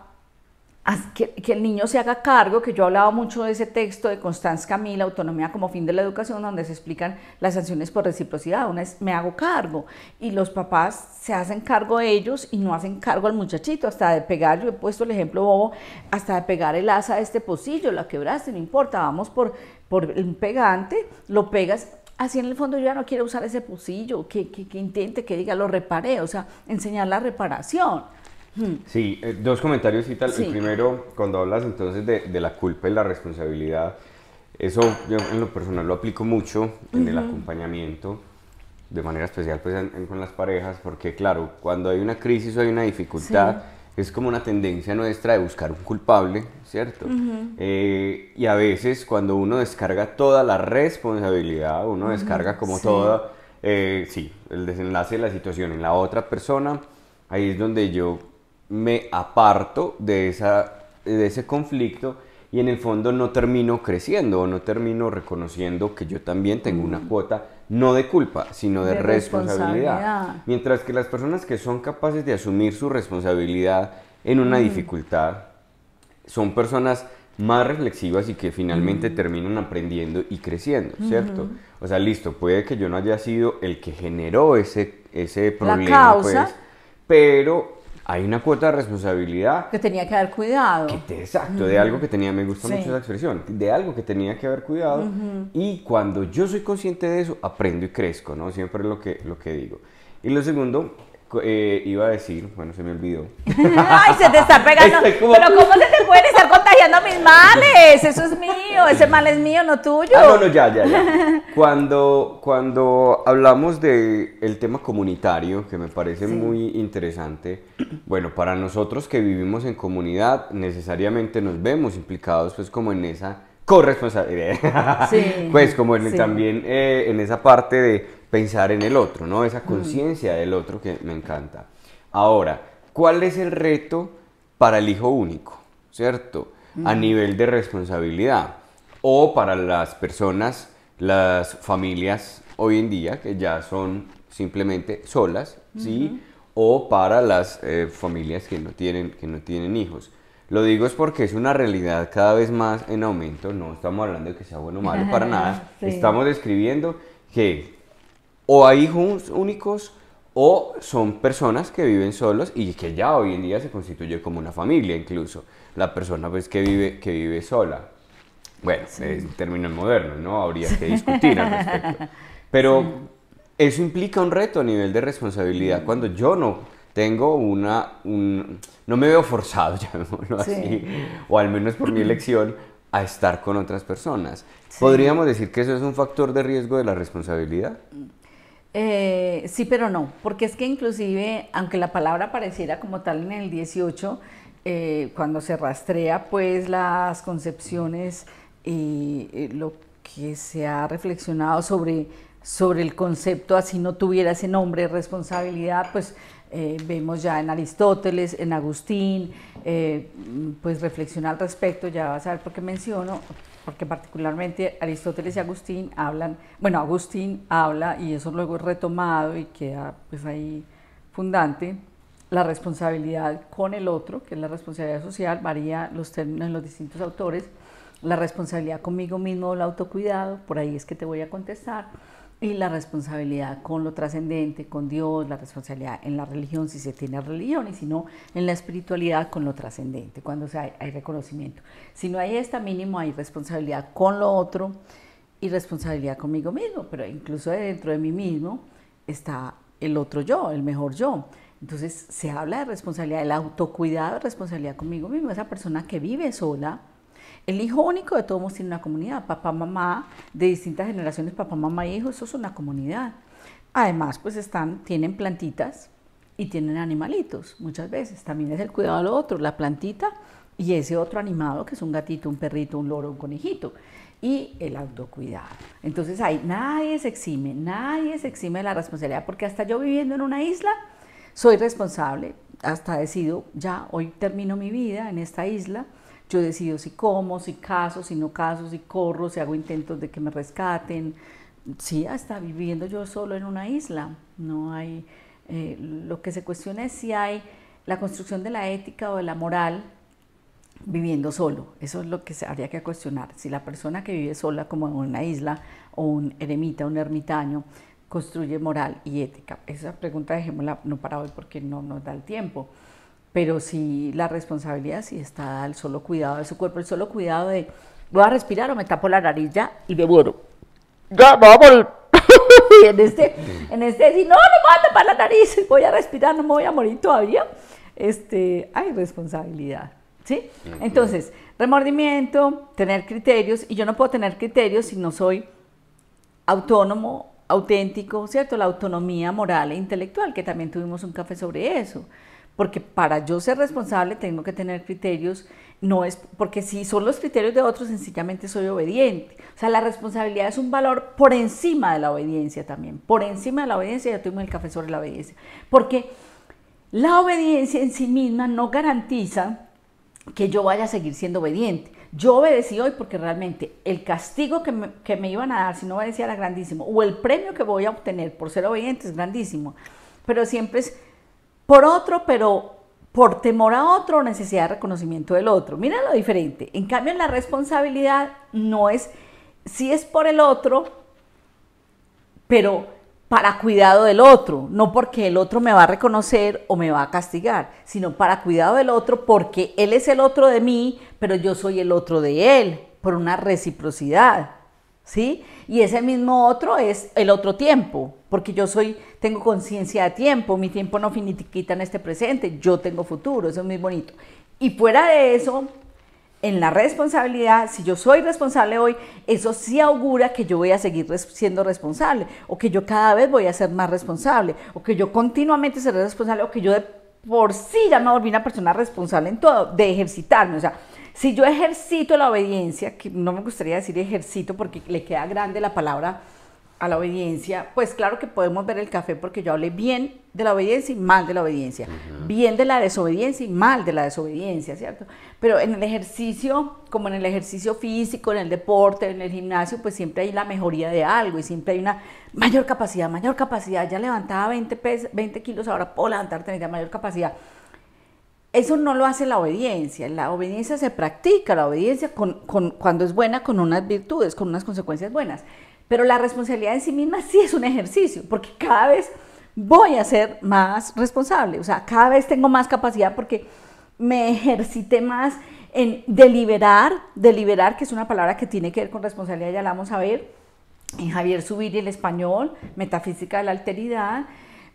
S2: que, el niño se haga cargo, que yo hablaba mucho de ese texto de Constance Camila, Autonomía como fin de la educación, donde se explican las sanciones por reciprocidad, una es me hago cargo, y los papás se hacen cargo de ellos y no hacen cargo al muchachito, hasta de pegar, yo he puesto el ejemplo bobo, hasta de pegar el asa de este pocillo, la quebraste, no importa, vamos por, por un pegante, lo pegas, así en el fondo yo ya no quiero usar ese pocillo, que, que, que intente, que diga, lo reparé, o sea, enseñar la reparación
S1: Hmm. Sí, eh, dos comentarios y tal. El primero, cuando hablas entonces de, la culpa y la responsabilidad, eso yo en lo personal lo aplico mucho en el acompañamiento, de manera especial pues con las parejas, porque claro, cuando hay una crisis o hay una dificultad, es como una tendencia nuestra de buscar un culpable, ¿cierto? Eh, y a veces cuando uno descarga toda la responsabilidad, uno descarga como toda, eh, sí, el desenlace de la situación en la otra persona, ahí es donde yo me aparto de, esa, de ese conflicto y en el fondo no termino creciendo o no termino reconociendo que yo también tengo una cuota no de culpa, sino de, responsabilidad. Mientras que las personas que son capaces de asumir su responsabilidad en una dificultad son personas más reflexivas y que finalmente terminan aprendiendo y creciendo, ¿cierto? O sea, listo, puede que yo no haya sido el que generó ese, ese problema, pues, pero hay una cuota de responsabilidad.
S2: Que tenía que haber cuidado. exacto, de algo que
S1: tenía, me gusta mucho esa expresión, de algo que tenía que haber cuidado. Y cuando yo soy consciente de eso, aprendo y crezco, ¿no? Siempre lo que, lo que digo. Y lo segundo, eh, iba a decir, bueno, se me olvidó. [LAUGHS] Ay, se te está pegando. [LAUGHS] Pero
S2: ¿cómo se te pueden estar contagiando mis males? Eso es mío, ese mal es mío, no tuyo. Ah, no, no, ya,
S1: ya, ya. Cuando, cuando hablamos del el tema comunitario, que me parece muy interesante, bueno, para nosotros que vivimos en comunidad, necesariamente nos vemos implicados pues como en esa corresponsabilidad. [LAUGHS] pues como también eh, en esa parte de pensar en el otro, ¿no? Esa conciencia del otro que me encanta. Ahora, ¿cuál es el reto para el hijo único, cierto? A nivel de responsabilidad o para las personas, las familias hoy en día que ya son simplemente solas, ¿sí? O para las eh, familias que no tienen, que no tienen hijos. Lo digo es porque es una realidad cada vez más en aumento, no estamos hablando de que sea bueno o malo para [LAUGHS] nada, estamos describiendo que o hay hijos únicos o son personas que viven solos y que ya hoy en día se constituye como una familia incluso, la persona pues que vive, que vive sola. Bueno, es término moderno, ¿no? Habría que [LAUGHS] discutir al respecto. Pero eso implica un reto a nivel de responsabilidad cuando yo no tengo una, no me veo forzado, llamémoslo [LAUGHS] así, o al menos por mi [LAUGHS] elección, a estar con otras personas. ¿Podríamos decir que eso es un factor de riesgo de la responsabilidad?
S2: Eh, sí, pero no, porque es que inclusive, aunque la palabra pareciera como tal en el 18, eh, cuando se rastrea pues las concepciones y eh, lo que se ha reflexionado sobre, sobre el concepto, así no tuviera ese nombre, responsabilidad, pues eh, vemos ya en Aristóteles, en Agustín, eh, pues reflexiona al respecto, ya vas a ver por qué menciono, porque particularmente Aristóteles y Agustín hablan, bueno, Agustín habla, y eso luego es retomado y queda pues ahí fundante, la responsabilidad con el otro, que es la responsabilidad social, varía los términos en los distintos autores, la responsabilidad conmigo mismo, el autocuidado, por ahí es que te voy a contestar y la responsabilidad con lo trascendente, con Dios, la responsabilidad en la religión, si se tiene religión, y si no, en la espiritualidad con lo trascendente, cuando hay, reconocimiento. Si no hay esta, mínimo hay responsabilidad con lo otro y responsabilidad conmigo mismo, pero incluso dentro de mí mismo está el otro yo, el mejor yo. Entonces se habla de responsabilidad, el autocuidado, responsabilidad conmigo mismo, esa persona que vive sola, el hijo único de todos tiene una comunidad, papá, mamá, de distintas generaciones, papá, mamá, hijo, eso es una comunidad. Además, pues están, tienen plantitas y tienen animalitos muchas veces. También es el cuidado los otro, la plantita y ese otro animado que es un gatito, un perrito, un loro, un conejito. Y el autocuidado. Entonces ahí nadie se exime, nadie se exime de la responsabilidad, porque hasta yo viviendo en una isla soy responsable, hasta decido, ya hoy termino mi vida en esta isla yo decido si como, si caso, si no caso, si corro, si hago intentos de que me rescaten. Sí, hasta viviendo yo solo en una isla. No hay. Eh, lo que se cuestiona es si hay la construcción de la ética o de la moral viviendo solo. Eso es lo que se habría que cuestionar. Si la persona que vive sola, como en una isla, o un eremita, un ermitaño, construye moral y ética. Esa pregunta dejémosla no para hoy porque no nos da el tiempo pero sí la responsabilidad sí está al solo cuidado de su cuerpo, el solo cuidado de voy a respirar o me tapo la nariz ya y me muero. Ya, vamos [LAUGHS] en este, en este no, no me voy a tapar la nariz, voy a respirar, no me voy a morir todavía. Este, hay responsabilidad, ¿sí? Entonces, remordimiento, tener criterios, y yo no puedo tener criterios si no soy autónomo, auténtico, ¿cierto? La autonomía moral e intelectual, que también tuvimos un café sobre eso porque para yo ser responsable tengo que tener criterios, no es porque si son los criterios de otros, sencillamente soy obediente. O sea, la responsabilidad es un valor por encima de la obediencia también, por encima de la obediencia, ya tuvimos el café sobre la obediencia, porque la obediencia en sí misma no garantiza que yo vaya a seguir siendo obediente. Yo obedecí hoy porque realmente el castigo que me, que me iban a dar si no obedecía era grandísimo, o el premio que voy a obtener por ser obediente es grandísimo, pero siempre es por otro, pero por temor a otro necesidad de reconocimiento del otro. Mira lo diferente. En cambio, la responsabilidad no es, si es por el otro, pero para cuidado del otro, no porque el otro me va a reconocer o me va a castigar, sino para cuidado del otro porque él es el otro de mí, pero yo soy el otro de él, por una reciprocidad. ¿sí? Y ese mismo otro es el otro tiempo, porque yo soy, tengo conciencia de tiempo, mi tiempo no finitiquita en este presente, yo tengo futuro, eso es muy bonito. Y fuera de eso, en la responsabilidad, si yo soy responsable hoy, eso sí augura que yo voy a seguir siendo responsable, o que yo cada vez voy a ser más responsable, o que yo continuamente seré responsable, o que yo por sí ya me volví una persona responsable en todo, de ejercitarme, o sea, si yo ejercito la obediencia, que no me gustaría decir ejercito porque le queda grande la palabra a la obediencia, pues claro que podemos ver el café porque yo hablé bien de la obediencia y mal de la obediencia, bien de la desobediencia y mal de la desobediencia, ¿cierto? Pero en el ejercicio, como en el ejercicio físico, en el deporte, en el gimnasio, pues siempre hay la mejoría de algo y siempre hay una mayor capacidad, mayor capacidad, ya levantaba 20, 20 kilos, ahora puedo levantar 30, mayor capacidad. Eso no lo hace la obediencia, la obediencia se practica, la obediencia con, cuando es buena con unas virtudes, con unas consecuencias buenas, pero la responsabilidad en sí misma sí es un ejercicio, porque cada vez voy a ser más responsable, o sea, cada vez tengo más capacidad porque me ejercité más en deliberar, deliberar, que es una palabra que tiene que ver con responsabilidad, ya la vamos a ver, en Javier Subir el español, metafísica de la alteridad,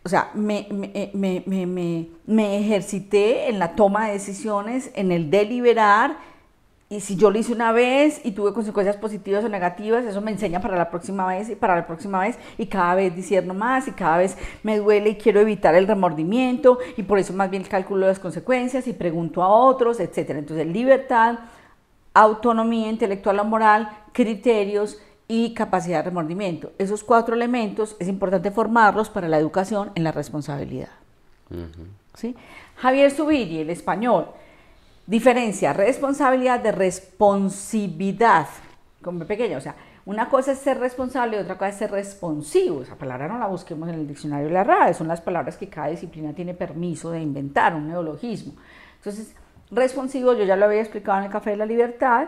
S2: o sea, eh, me, me, me, ejercité en la toma de decisiones, en el deliberar, y si yo lo hice una vez y tuve consecuencias positivas o negativas, eso me enseña para la próxima vez y para la próxima vez, y cada vez diciendo más, y cada vez me duele y quiero evitar el remordimiento, y por eso más bien calculo las consecuencias y pregunto a otros, etc. Entonces, libertad, autonomía intelectual o moral, criterios, y capacidad de remordimiento. Esos cuatro elementos es importante formarlos para la educación en la responsabilidad. ¿Sí? Javier Zubiri, el español, diferencia responsabilidad de responsividad, como pequeño o sea, una cosa es ser responsable y otra cosa es ser responsivo. Esa palabra no la busquemos en el diccionario de la RAE, son las palabras que cada disciplina tiene permiso de inventar, un neologismo. Entonces, responsivo, yo ya lo había explicado en el Café de la Libertad,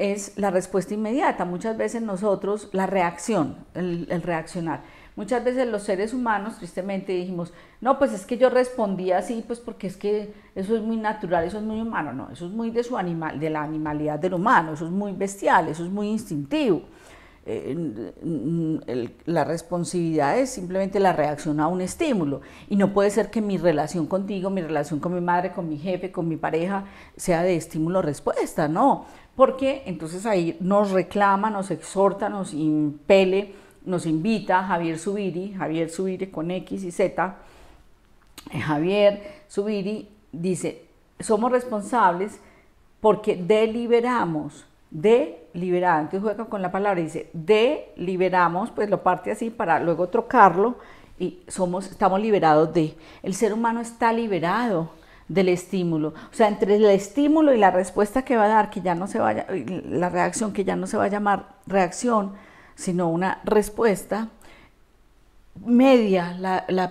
S2: es la respuesta inmediata. Muchas veces nosotros, la reacción, el, reaccionar. Muchas veces los seres humanos, tristemente, dijimos, no, pues es que yo respondí así, pues porque es que eso es muy natural, eso es muy humano. No, eso es muy de, su animal, de la animalidad del humano, eso es muy bestial, eso es muy instintivo. Eh, la responsividad es simplemente la reacción a un estímulo y no puede ser que mi relación contigo, mi relación con mi madre, con mi jefe, con mi pareja sea de estímulo-respuesta, no porque entonces ahí nos reclama, nos exhorta, nos impele, nos invita Javier Subiri, Javier Subiri con X y Z, eh, Javier Subiri dice, somos responsables porque deliberamos, deliberar, entonces juega con la palabra, dice, deliberamos, pues lo parte así para luego trocarlo y somos, estamos liberados de, el ser humano está liberado del estímulo. O sea, entre el estímulo y la respuesta que va a dar, que ya no se vaya, la reacción que ya no se va a llamar reacción, sino una respuesta, media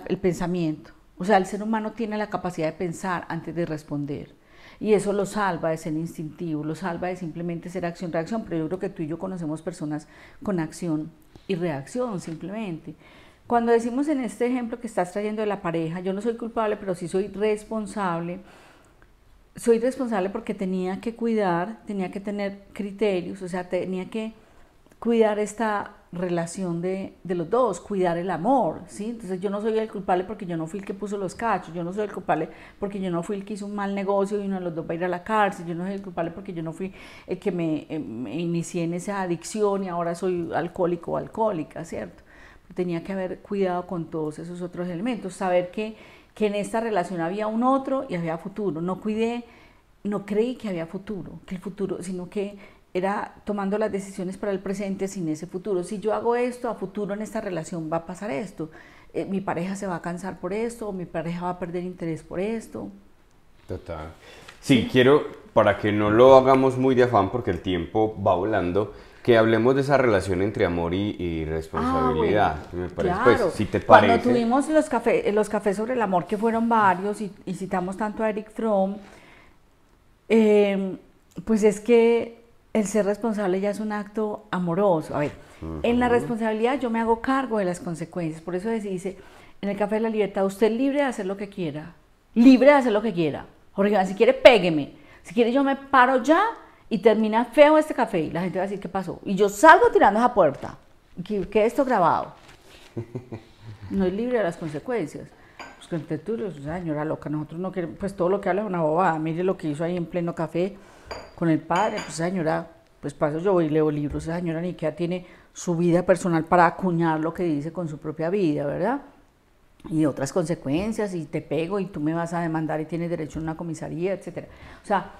S2: el pensamiento. O sea, el ser humano tiene la capacidad de pensar antes de responder. Y eso lo salva de ser instintivo, lo salva de simplemente ser acción-reacción. Pero yo creo que tú y yo conocemos personas con acción y reacción simplemente. Cuando decimos en este ejemplo que estás trayendo de la pareja, yo no soy culpable, pero sí soy responsable. Soy responsable porque tenía que cuidar, tenía que tener criterios, o sea, tenía que cuidar esta relación de, los dos, cuidar el amor, ¿sí? Entonces yo no soy el culpable porque yo no fui el que puso los cachos, yo no soy el culpable porque yo no fui el que hizo un mal negocio y uno de los dos va a ir a la cárcel, yo no soy el culpable porque yo no fui el que me em, inicié en esa adicción y ahora soy alcohólico o alcohólica, ¿cierto? tenía que haber cuidado con todos esos otros elementos, saber que, en esta relación había un otro y había futuro. No cuidé, no creí que había futuro, que el futuro, sino que era tomando las decisiones para el presente sin ese futuro. Si yo hago esto, a futuro en esta relación va a pasar esto. Eh, mi pareja se va a cansar por esto, mi pareja va a perder interés por esto.
S1: Total. Sí, quiero, para que no lo hagamos muy de afán, porque el tiempo va volando, que hablemos de esa relación entre amor y, responsabilidad. Ah, me parece, pues, si te parece. Cuando
S2: tuvimos los cafés los sobre el amor, que fueron varios, y, citamos tanto a Eric Fromm, em, pues es que el ser responsable ya es un acto amoroso. A ver, en la responsabilidad yo me hago cargo de las consecuencias. Por eso dice, en el Café de la Libertad, usted libre de hacer lo que quiera. Libre de hacer lo que quiera. Jorge, si quiere, pégueme. Si quiere, yo me paro ya y termina feo este café y la gente va a decir, ¿qué pasó? Y yo salgo tirando esa puerta y que esto grabado. [LAUGHS] No es libre de las consecuencias. Pues que entre tú, señora loca, nosotros no queremos, pues todo lo que habla es una bobada. Mire lo que hizo ahí en pleno café con el padre, pues señora, pues paso yo voy y leo libros, esa señora ni que tiene su vida personal para acuñar lo que dice con su propia vida, ¿verdad? y otras consecuencias, y te pego y tú me vas a demandar y tienes derecho a una comisaría, etcétera. O sea,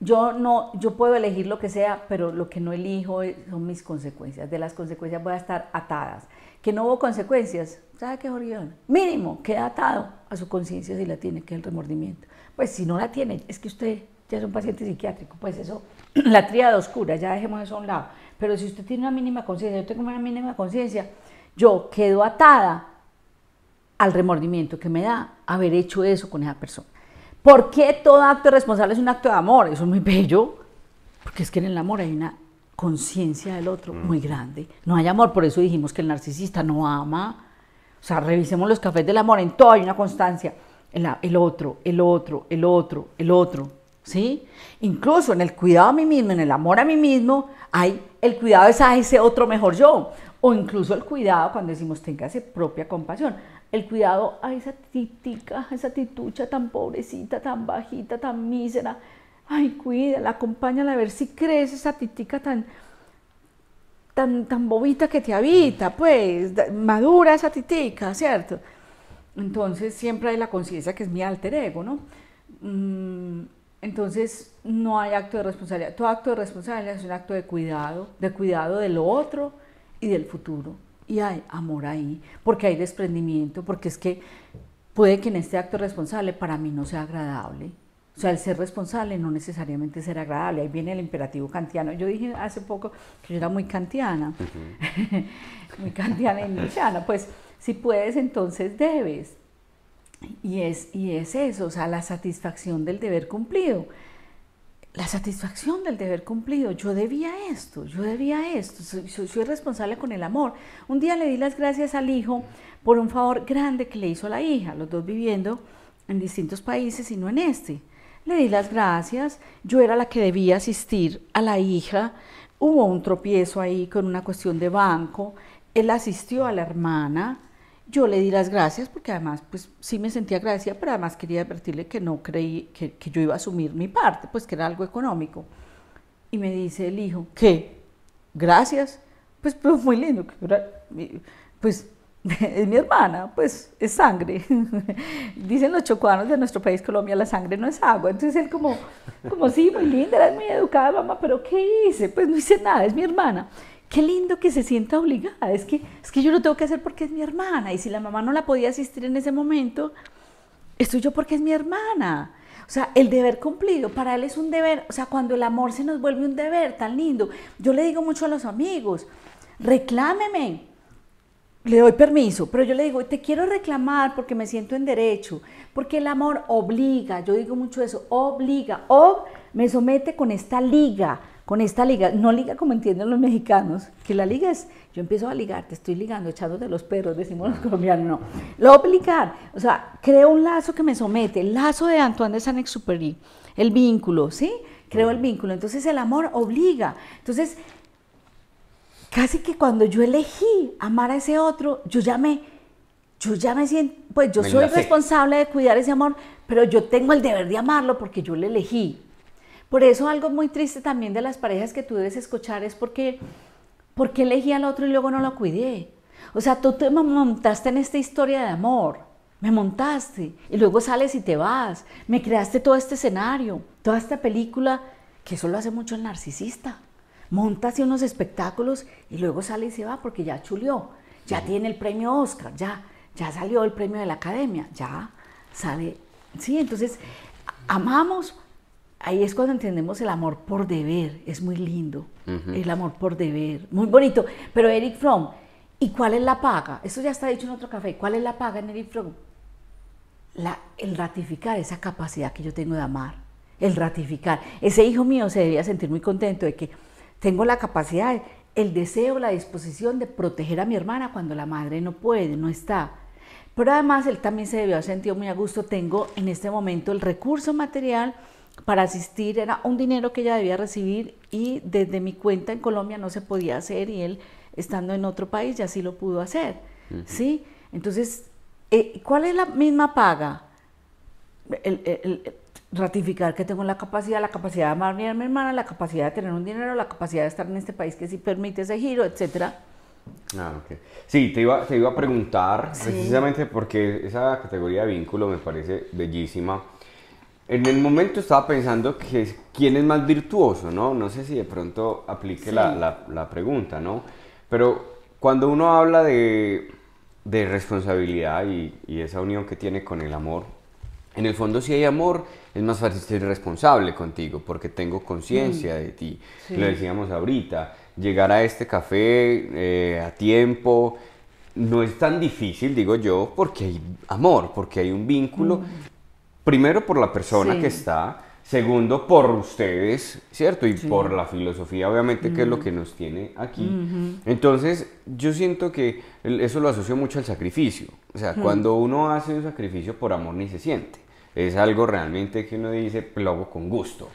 S2: yo no, yo puedo elegir lo que sea, pero lo que no elijo son mis consecuencias. De las consecuencias voy a estar atadas. Que no hubo consecuencias, ¿sabe qué, Jorge? Mínimo, queda atado a su conciencia si la tiene, que es el remordimiento. Pues si no la tiene, es que usted ya es un paciente psiquiátrico, pues eso, [CLEARS THROAT] la tríada oscura, ya dejemos eso a un lado. Pero si usted tiene una mínima conciencia, yo tengo una mínima conciencia, yo quedo atada al remordimiento que me da haber hecho eso con esa persona. ¿Por qué todo acto responsable es un acto de amor? Eso es muy bello, porque es que en el amor hay una conciencia del otro mm. muy grande. No hay amor, por eso dijimos que el narcisista no ama. O sea, revisemos los cafés del amor, en todo hay una constancia. El, el otro, el otro, el otro, el otro. ¿Sí? Incluso en el cuidado a mí mismo, en el amor a mí mismo, hay el cuidado es a ese otro mejor yo. O incluso el cuidado cuando decimos tenga esa propia compasión el cuidado a esa titica, esa titucha tan pobrecita, tan bajita, tan mísera. Ay, cuídala, acompáñala a ver si crees esa titica tan, tan, tan bobita que te habita, pues, madura esa titica, ¿cierto? Entonces siempre hay la conciencia que es mi alter ego, ¿no? Mm, entonces no hay acto de responsabilidad. Todo acto de responsabilidad es un acto de cuidado, de cuidado del otro y del futuro y hay amor ahí, porque hay desprendimiento, porque es que puede que en este acto responsable para mí no sea agradable. O sea, el ser responsable no necesariamente ser agradable. Ahí viene el imperativo kantiano. Yo dije hace poco que yo era muy kantiana, [LAUGHS] muy kantiana y luchana. Pues si puedes, entonces debes. Y es, y es eso, o sea, la satisfacción del deber cumplido la satisfacción del deber cumplido. Yo debía esto, yo debía esto, soy, responsable con el amor. Un día le di las gracias al hijo por un favor grande que le hizo a la hija, los dos viviendo en distintos países y no en este. Le di las gracias, yo era la que debía asistir a la hija, hubo un tropiezo ahí con una cuestión de banco, él asistió a la hermana, yo le di las gracias porque además pues sí me sentía agradecida, pero además quería advertirle que no creí que, que, yo iba a asumir mi parte, pues que era algo económico. Y me dice el hijo, ¿qué? Gracias. Pues, pues muy lindo, pues [LAUGHS] es mi hermana, pues es sangre. [LAUGHS] Dicen los chocuanos de nuestro país, Colombia, la sangre no es agua. Entonces él como, como sí, muy linda, muy educada, mamá, pero ¿qué hice? Pues no hice nada, es mi hermana qué lindo que se sienta obligada. Es que, es que yo lo tengo que hacer porque es mi hermana. Y si la mamá no la podía asistir en ese momento, estoy yo porque es mi hermana. O sea, el deber cumplido, para él es un deber. O sea, cuando el amor se nos vuelve un deber tan lindo. Yo le digo mucho a los amigos, reclámeme. Le doy permiso, pero yo le digo, te quiero reclamar porque me siento en derecho, porque el amor obliga, yo digo mucho eso, obliga, o me somete con esta liga, con esta liga, no liga como entienden los mexicanos, que la liga es, yo empiezo a ligar, te estoy ligando, echándote los perros, decimos los colombianos, no. Lo voy o sea, creo un lazo que me somete, el lazo de Antoine de Saint-Exupéry, el vínculo, ¿sí? Creo el vínculo, entonces el amor obliga, entonces casi que cuando yo elegí amar a ese otro, yo ya me, yo ya me siento, pues yo soy responsable de cuidar ese amor, pero yo tengo el deber de amarlo porque yo le elegí, por eso algo muy triste también de las parejas que tú debes escuchar es porque, porque elegí al otro y luego no lo cuidé. O sea, tú te montaste en esta historia de amor, me montaste y luego sales y te vas, me creaste todo este escenario, toda esta película, que eso lo hace mucho el narcisista. Montas unos espectáculos y luego sale y se va porque ya chuleó, ya tiene el premio Oscar, ya, ya salió el premio de la academia, ya sabe Sí, entonces amamos, ahí es cuando entendemos el amor por deber, es muy lindo, el amor por deber, muy bonito. Pero Eric Fromm, ¿y cuál es la paga? Eso ya está dicho en otro café, ¿cuál es la paga en Eric Fromm? La, el ratificar esa capacidad que yo tengo de amar, el ratificar. Ese hijo mío se debía sentir muy contento de que tengo la capacidad, el deseo, la disposición de proteger a mi hermana cuando la madre no puede, no está. Pero además él también se debió sentir sentido muy a gusto. Tengo en este momento el recurso material, para asistir era un dinero que ella debía recibir y desde mi cuenta en Colombia no se podía hacer y él estando en otro país ya sí lo pudo hacer, ¿sí? Entonces, eh, ¿cuál es la misma paga? El, ratificar que tengo la capacidad, la capacidad de amar a mi hermana, la capacidad de tener un dinero, la capacidad de estar en este país que sí permite ese giro, etcétera.
S1: Ah, Sí, te iba, te iba a preguntar precisamente porque esa categoría de vínculo me parece bellísima en el momento estaba pensando que quién es más virtuoso, ¿no? No sé si de pronto aplique la, pregunta, ¿no? Pero cuando uno habla de, responsabilidad y, esa unión que tiene con el amor, en el fondo si hay amor es más fácil ser responsable contigo porque tengo conciencia mm. de ti. Lo decíamos ahorita, llegar a este café eh, a tiempo, no es tan difícil, digo yo, porque hay amor, porque hay un vínculo. Mm primero por la persona que está, segundo por ustedes, ¿cierto? Y por la filosofía, obviamente, que es lo que nos tiene aquí. Entonces, yo siento que eso lo asocio mucho al sacrificio. O sea, cuando uno hace un sacrificio por amor ni se siente. Es algo realmente que uno dice, lo hago con gusto.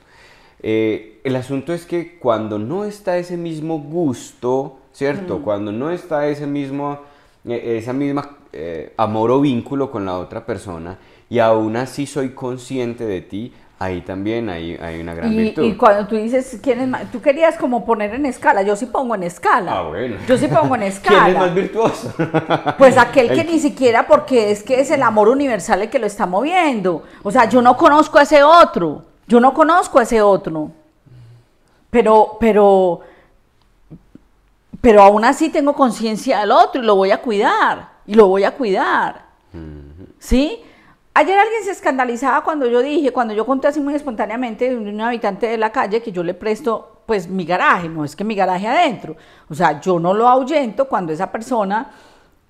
S1: Eh, el asunto es que cuando no está ese mismo gusto, ¿cierto? Cuando no está ese mismo, eh, esa misma eh, amor o vínculo con la otra persona, y aún así soy consciente de ti, ahí también hay, hay una gran y, virtud. Y
S2: cuando tú dices, ¿quién Tú querías como poner en escala, yo sí pongo en escala. Ah, bueno. Yo sí pongo en escala. [LAUGHS] ¿Quién es más virtuoso? [LAUGHS] pues aquel que ni siquiera, porque es que es el amor universal el que lo está moviendo. O sea, yo no conozco a ese otro, yo no conozco a ese otro. Pero, pero, pero aún así tengo conciencia del otro y lo voy a cuidar, y lo voy a cuidar. ¿Sí? Ayer alguien se escandalizaba cuando yo dije, cuando yo conté así muy espontáneamente de un habitante de la calle que yo le presto pues mi garaje, no es que mi garaje adentro. O sea, yo no lo ahuyento cuando esa persona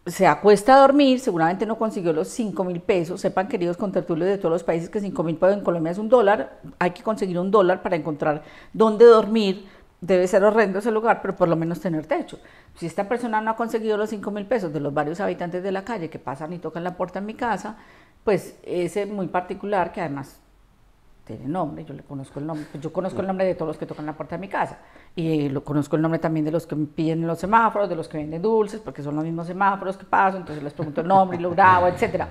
S2: se acuesta a dormir, seguramente no consiguió los 5 mil pesos. Sepan, queridos contertulios de todos los países, que 5 mil pesos en Colombia es un dólar. Hay que conseguir un dólar para encontrar dónde dormir. Debe ser horrendo ese lugar, pero por lo menos tener techo. Si esta persona no ha conseguido los 5 mil pesos de los varios habitantes de la calle que pasan y tocan la puerta en mi casa, pues ese muy particular que además tiene nombre, yo le conozco el nombre, pues, yo conozco el nombre de todos los que tocan la puerta de mi casa y lo conozco el nombre también de los que me piden los semáforos, de los que venden dulces, porque son los mismos semáforos que paso, entonces les pregunto el nombre y lo grabo, etcétera.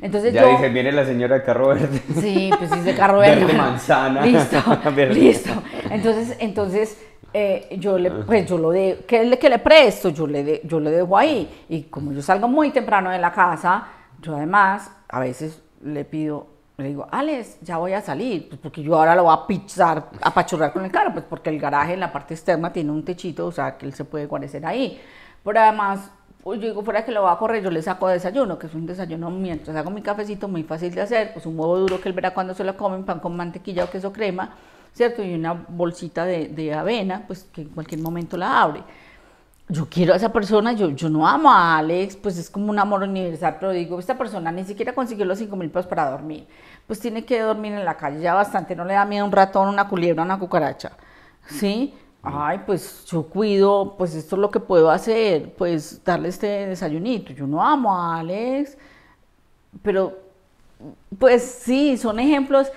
S2: Entonces ya yo,
S1: viene la señora de carro verde. Sí,
S2: pues dice carro verde. [LAUGHS] Verde manzana. [LAUGHS] Listo, [LAUGHS] listo. Entonces, entonces eh, yo le, pues yo lo de, ¿qué le, que le presto? Yo le, de, yo le dejo ahí y como yo salgo muy temprano de la casa, yo además a veces le pido, le digo, Alex, ya voy a salir, pues, porque yo ahora lo voy a pichar, a pachurrar con el carro, pues porque el garaje en la parte externa tiene un techito, o sea, que él se puede guarecer ahí. Pero además, pues, yo digo, fuera que lo va a correr, yo le saco desayuno, que es un desayuno mientras hago mi cafecito muy fácil de hacer, pues un huevo duro que él verá cuando se lo comen, pan con mantequilla o queso crema, ¿cierto? Y una bolsita de, de avena, pues que en cualquier momento la abre yo quiero a esa persona, yo, no amo a Alex, pues es como un amor universal, pero digo, esta persona ni siquiera consiguió los 5 mil pesos para dormir, pues tiene que dormir en la calle, ya bastante, no le da miedo un ratón, una culebra, una cucaracha, ¿sí? Ay, pues yo cuido, pues esto es lo que puedo hacer, pues darle este desayunito, yo no amo a Alex, pero pues sí, son ejemplos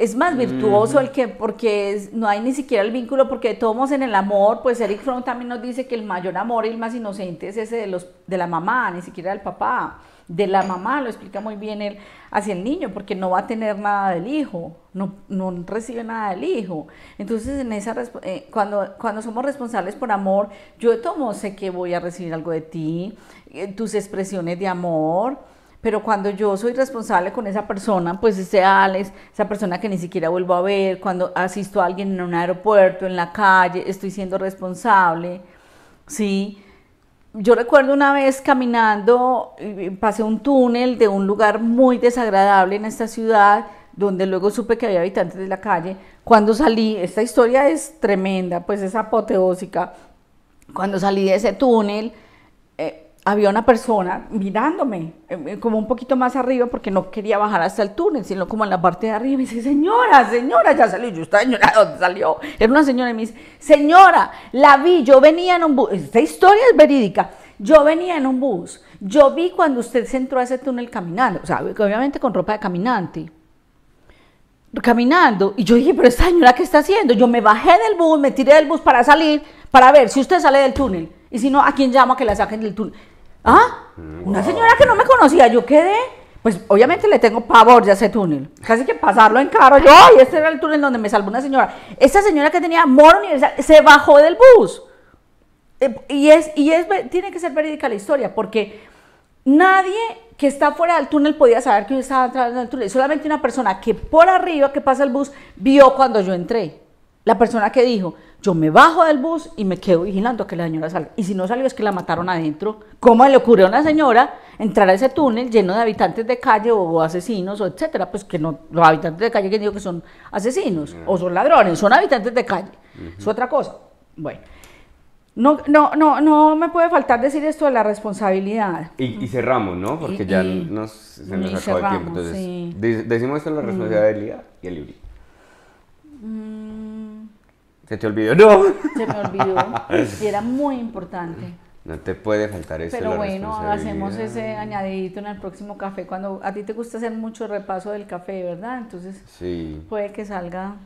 S2: es más virtuoso el que, porque no hay ni siquiera el vínculo, porque todos en el amor, pues Eric Fromm también nos dice que el mayor amor y el más inocente es ese de, los, de la mamá, ni siquiera del papá, de la mamá, lo explica muy bien él hacia el niño, porque no va a tener nada del hijo, no, no recibe nada del hijo. Entonces, en esa, eh, cuando, cuando somos responsables por amor, yo de tomo sé que voy a recibir algo de ti, eh, tus expresiones de amor, pero cuando yo soy responsable con esa persona, pues ese Alex, esa persona que ni siquiera vuelvo a ver, cuando asisto a alguien en un aeropuerto, en la calle, estoy siendo responsable, ¿sí? Yo recuerdo una vez caminando, pasé un túnel de un lugar muy desagradable en esta ciudad, donde luego supe que había habitantes de la calle. Cuando salí, esta historia es tremenda, pues es apoteósica. Cuando salí de ese túnel, había una persona mirándome, em, em, como un poquito más arriba, porque no quería bajar hasta el túnel, sino como en la parte de arriba. Y me dice, señora, señora, ya salió. Yo estaba señora, [LAUGHS] ¿dónde salió? Era una señora y me dice, señora, la vi, yo venía en un bus. Esta historia es verídica. Yo venía en un bus. Yo vi cuando usted se entró a ese túnel caminando, o sea, obviamente con ropa de caminante caminando y yo dije, pero esta señora, ¿qué está haciendo? Yo me bajé del bus, me tiré del bus para salir, para ver si usted sale del túnel y si no, ¿a quién llamo que la saquen del túnel? ¿Ah? Mm. Una señora que no me conocía, yo quedé. Pues obviamente le tengo pavor ya ese túnel. Casi que pasarlo en carro. Yo, y este era el túnel donde me salvó una señora. Esta señora que tenía amor universal se bajó del bus. Eh, y es, y es, tiene que ser verídica la historia, porque nadie que está fuera del túnel podía saber que yo estaba entrando en el túnel. Solamente una persona que por arriba que pasa el bus vio cuando yo entré. La persona que dijo, yo me bajo del bus y me quedo vigilando a que la señora salga. Y si no salió es que la mataron adentro. ¿Cómo le ocurrió a una señora entrar a ese túnel lleno de habitantes de calle o asesinos o etcétera? Pues que no, los habitantes de calle que digo que son asesinos o son ladrones, son habitantes de calle. Es otra cosa. Bueno. No, no, no, no me puede faltar decir esto de la responsabilidad.
S1: Y, cerramos, ¿no? Porque ya nos, se nos acabó el tiempo. decimos esto de la responsabilidad y el libro. Mm, se te olvidó, no. Se me olvidó. y era
S2: muy importante.
S1: No te puede faltar eso. Pero bueno, hacemos ese
S2: añadidito en el próximo café. Cuando a ti te gusta hacer mucho repaso del café, ¿verdad? Entonces sí. puede que salga.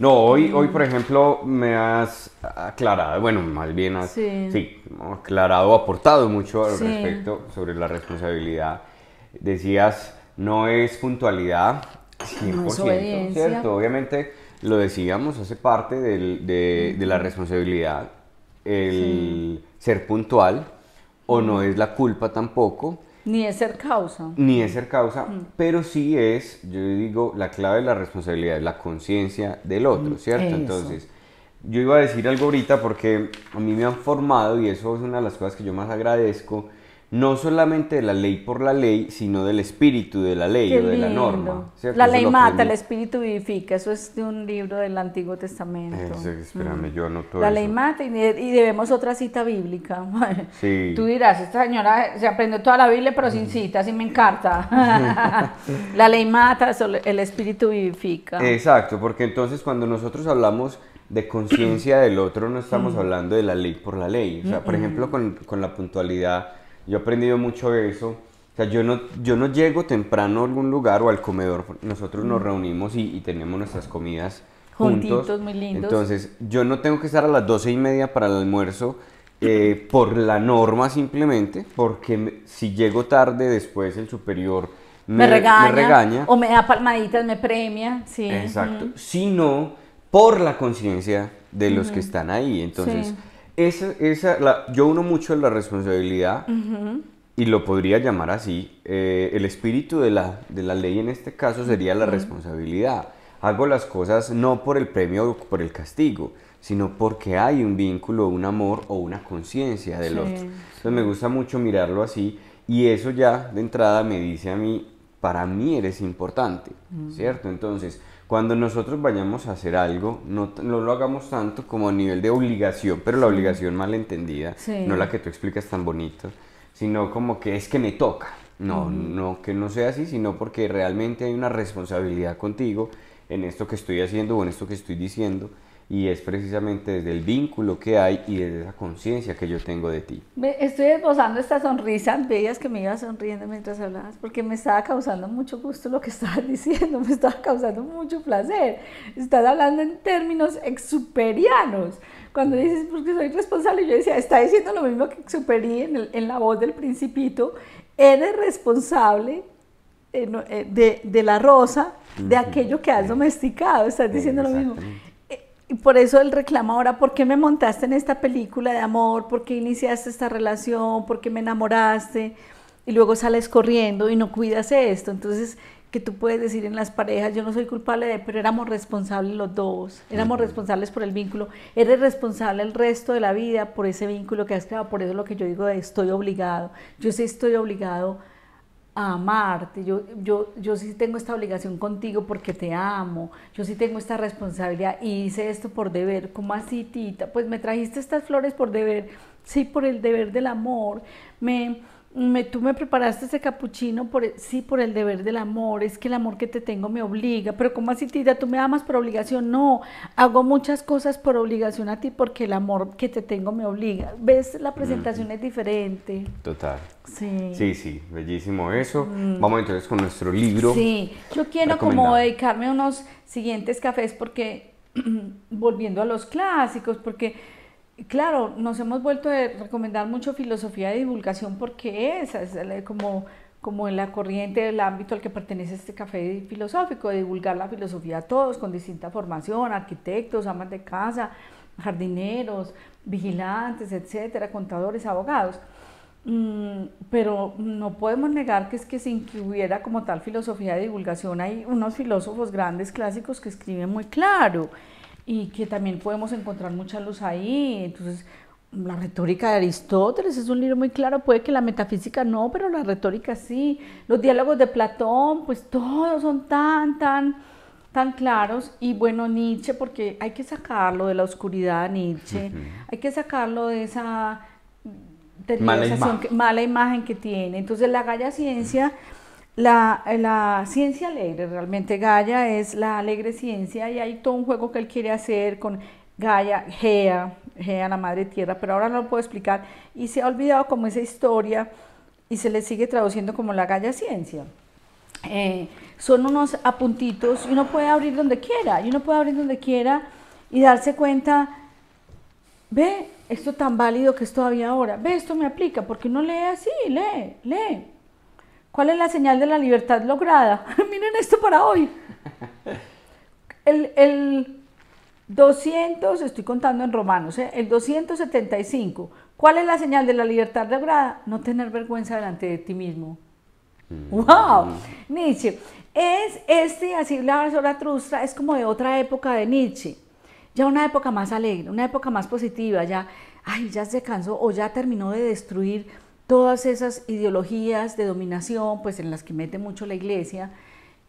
S1: No, hoy, hoy por ejemplo me has aclarado, bueno, más bien has sí. aclarado, aportado mucho al respecto sobre la responsabilidad. Decías, no es puntualidad 100%, no ¿cierto? Obviamente lo decíamos, hace parte de, la responsabilidad el ser puntual o no es la culpa tampoco.
S2: Ni es ser causa.
S1: Ni es ser causa, mm. pero sí es, yo digo, la clave de la responsabilidad es la conciencia del otro, mm. ¿cierto? Entonces, yo iba a decir algo ahorita porque a mí me han formado y eso es una de las cosas que yo más agradezco no solamente de la ley por la ley, sino del espíritu de la ley o de la norma. La ley mata, el
S2: espíritu vivifica, eso es de un libro del Antiguo Testamento. Mm. La ley mata y, debemos otra cita bíblica. [LAUGHS] Sí. Tú dirás, esta señora se aprendió toda la Biblia pero sin mm. cita, así me encanta [LAUGHS] [LAUGHS] la ley mata, el espíritu vivifica.
S1: Exacto, porque entonces cuando nosotros hablamos de conciencia del otro no estamos mm. hablando de la ley por la ley. O sea, por ejemplo, con, con la puntualidad yo he aprendido mucho de eso. O sea, yo no, yo no llego temprano a algún lugar o al comedor. Nosotros nos mm. reunimos y, y tenemos nuestras comidas juntos. Juntitos, muy lindos. Entonces, yo no tengo que estar a las doce y media para el almuerzo eh, por la norma simplemente, porque si llego tarde después el superior me, regaña, O me
S2: da palmaditas, me premia. Sí. Exacto.
S1: Sino por la conciencia de los que están ahí. Entonces... Esa, yo uno mucho la responsabilidad y lo podría llamar así. Eh, el espíritu de la, ley en este caso sería la responsabilidad. Hago las cosas no por el premio o por el castigo, sino porque hay un vínculo, un amor o una conciencia del otro. Entonces me gusta mucho mirarlo así y eso ya de entrada me dice a mí, para mí eres importante, ¿cierto? Entonces, cuando nosotros vayamos a hacer algo, no, lo hagamos tanto como a nivel de obligación, pero la obligación mal entendida, no la que tú explicas tan bonito, sino como que es que me toca. No, no que no sea así, sino porque realmente hay una responsabilidad contigo en esto que estoy haciendo o en esto que estoy diciendo y es precisamente desde el vínculo que hay y desde esa conciencia que yo tengo de ti.
S2: Estoy esbozando esta sonrisa, bellas que me ibas sonriendo mientras hablabas, porque me estaba causando mucho gusto lo que [LAUGHS] estabas diciendo, me estaba causando mucho placer. Estás hablando en términos exuperianos. Cuando mm. dices, porque soy responsable, yo decía, está diciendo lo mismo que exuperi en, en la voz del principito, eres responsable eh, eh, de, de la rosa, de aquello que has eh, domesticado, estás diciendo lo mismo. Y por eso él reclama ahora, ¿por qué me montaste en esta película de amor? ¿Por qué iniciaste esta relación? ¿Por qué me enamoraste? Y luego sales corriendo y no cuidas esto. Entonces, que tú puedes decir en las parejas, yo no soy culpable de, pero éramos responsables los dos, éramos responsables por el vínculo, eres responsable el resto de la vida por ese vínculo que has creado, por eso lo que yo digo estoy obligado, yo sí estoy obligado a amarte, yo, yo, yo sí tengo esta obligación contigo porque te amo, yo sí tengo esta responsabilidad y hice esto por deber, como así tita, pues me trajiste estas flores por deber, sí, por el deber del amor, me tú me preparaste ese capuchino, por, e, sí, por el deber del amor, es que el amor que te tengo me obliga, pero ¿cómo así, Tita? ¿Tú me amas por obligación? No, hago muchas cosas por obligación a ti porque el amor que te tengo me obliga. ¿Ves? La presentación es diferente. Total. Sí. Sí,
S1: sí, bellísimo eso. Mm. Vamos entonces con nuestro libro. Sí,
S2: yo quiero como dedicarme a unos siguientes cafés porque, [CLEARS THROAT] volviendo a los clásicos, porque Claro, nos hemos vuelto a recomendar mucho filosofía de divulgación porque esa es como, en la corriente del ámbito al que pertenece este café filosófico, de divulgar la filosofía a todos con distinta formación, arquitectos, amas de casa, jardineros, vigilantes, etcétera, contadores, abogados. Mm, pero no podemos negar que es que sin que hubiera como tal filosofía de divulgación hay unos filósofos grandes clásicos que escriben muy claro y que también podemos encontrar mucha luz ahí. Entonces, la retórica de Aristóteles es un libro muy claro, puede que la metafísica no, pero la retórica sí. Los diálogos de Platón, pues todos son tan, tan, tan claros. Y bueno, Nietzsche, porque hay que sacarlo de la oscuridad, Nietzsche, hay que sacarlo de esa mala imagen. Que, mala imagen que tiene. Entonces, la Galla Ciencia... La, la, ciencia alegre, realmente Gaia es la alegre ciencia y hay todo un juego que él quiere hacer con Gaia, Gea, Gea la madre tierra, pero ahora no lo puedo explicar y se ha olvidado como esa historia y se le sigue traduciendo como la Gaia ciencia. Eh, son unos apuntitos y uno puede abrir donde quiera, y uno puede abrir donde quiera y darse cuenta, ve, esto tan válido que es todavía ahora, ve, esto me aplica, porque uno lee así, lee, lee. ¿Cuál es la señal de la libertad lograda? [LAUGHS] Miren esto para hoy. El, 200, estoy contando en romanos, ¿eh? el 275. ¿Cuál es la señal de la libertad lograda? No tener vergüenza delante de ti mismo. ¡Wow! Mm. Nietzsche. Es este, así la sobre Trustra, es como de otra época de Nietzsche. Ya una época más alegre, una época más positiva, ya, ay, ya se cansó o ya terminó de destruir todas esas ideologías de dominación, pues en las que mete mucho la iglesia,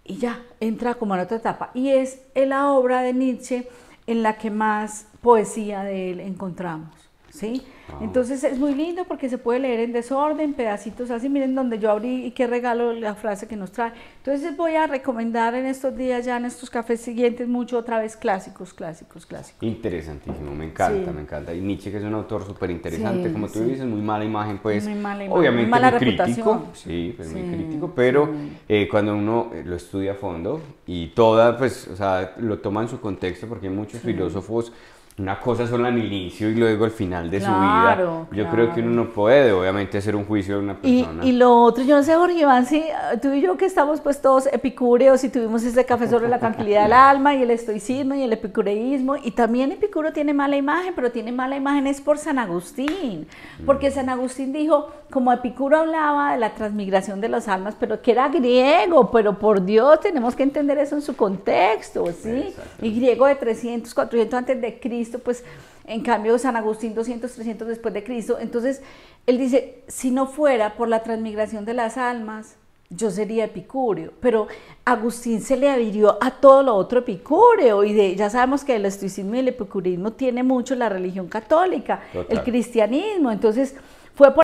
S2: y ya entra como en otra etapa. Y es la obra de Nietzsche en la que más poesía de él encontramos. Ah. Entonces es muy lindo porque se puede leer en desorden, pedacitos así, miren donde yo abrí y qué regalo la frase que nos trae. Entonces voy a recomendar en estos días, ya en estos cafés siguientes, mucho otra vez clásicos, clásicos, clásicos.
S1: Interesantísimo, me encanta, me encanta. Y Nietzsche que es un autor súper interesante, como tú dices, muy mala imagen, pues mala imagen, obviamente muy crítico, sí, muy crítico, pero eh, cuando uno eh, lo estudia a fondo y toda, pues, o sea, lo toma en su contexto porque hay muchos filósofos una cosa son al inicio y luego el final de su vida. Yo creo que uno no puede, obviamente, hacer un juicio de una persona. Y, lo
S2: otro, yo no sé, Jorge Iván, si eh, tú y yo que estamos pues todos epicúreos y tuvimos ese café sobre la tranquilidad del [LAUGHS] alma y el estoicismo y el epicureísmo, y también Epicuro tiene mala imagen, pero tiene mala imagen es por San Agustín, porque mm. San Agustín dijo, como Epicuro hablaba de la transmigración de las almas, pero que era griego, pero por Dios tenemos que entender eso en su contexto, ¿sí? Y griego de 300, 400 antes de Cristo pues en cambio San Agustín 200, 300 después de Cristo. Entonces, él dice, si no fuera por la transmigración de las almas, yo sería epicúreo, pero Agustín se le adhirió a todo lo otro epicúreo y de, ya sabemos que el estoicismo y el epicurismo tiene mucho la religión católica, el cristianismo, entonces fue por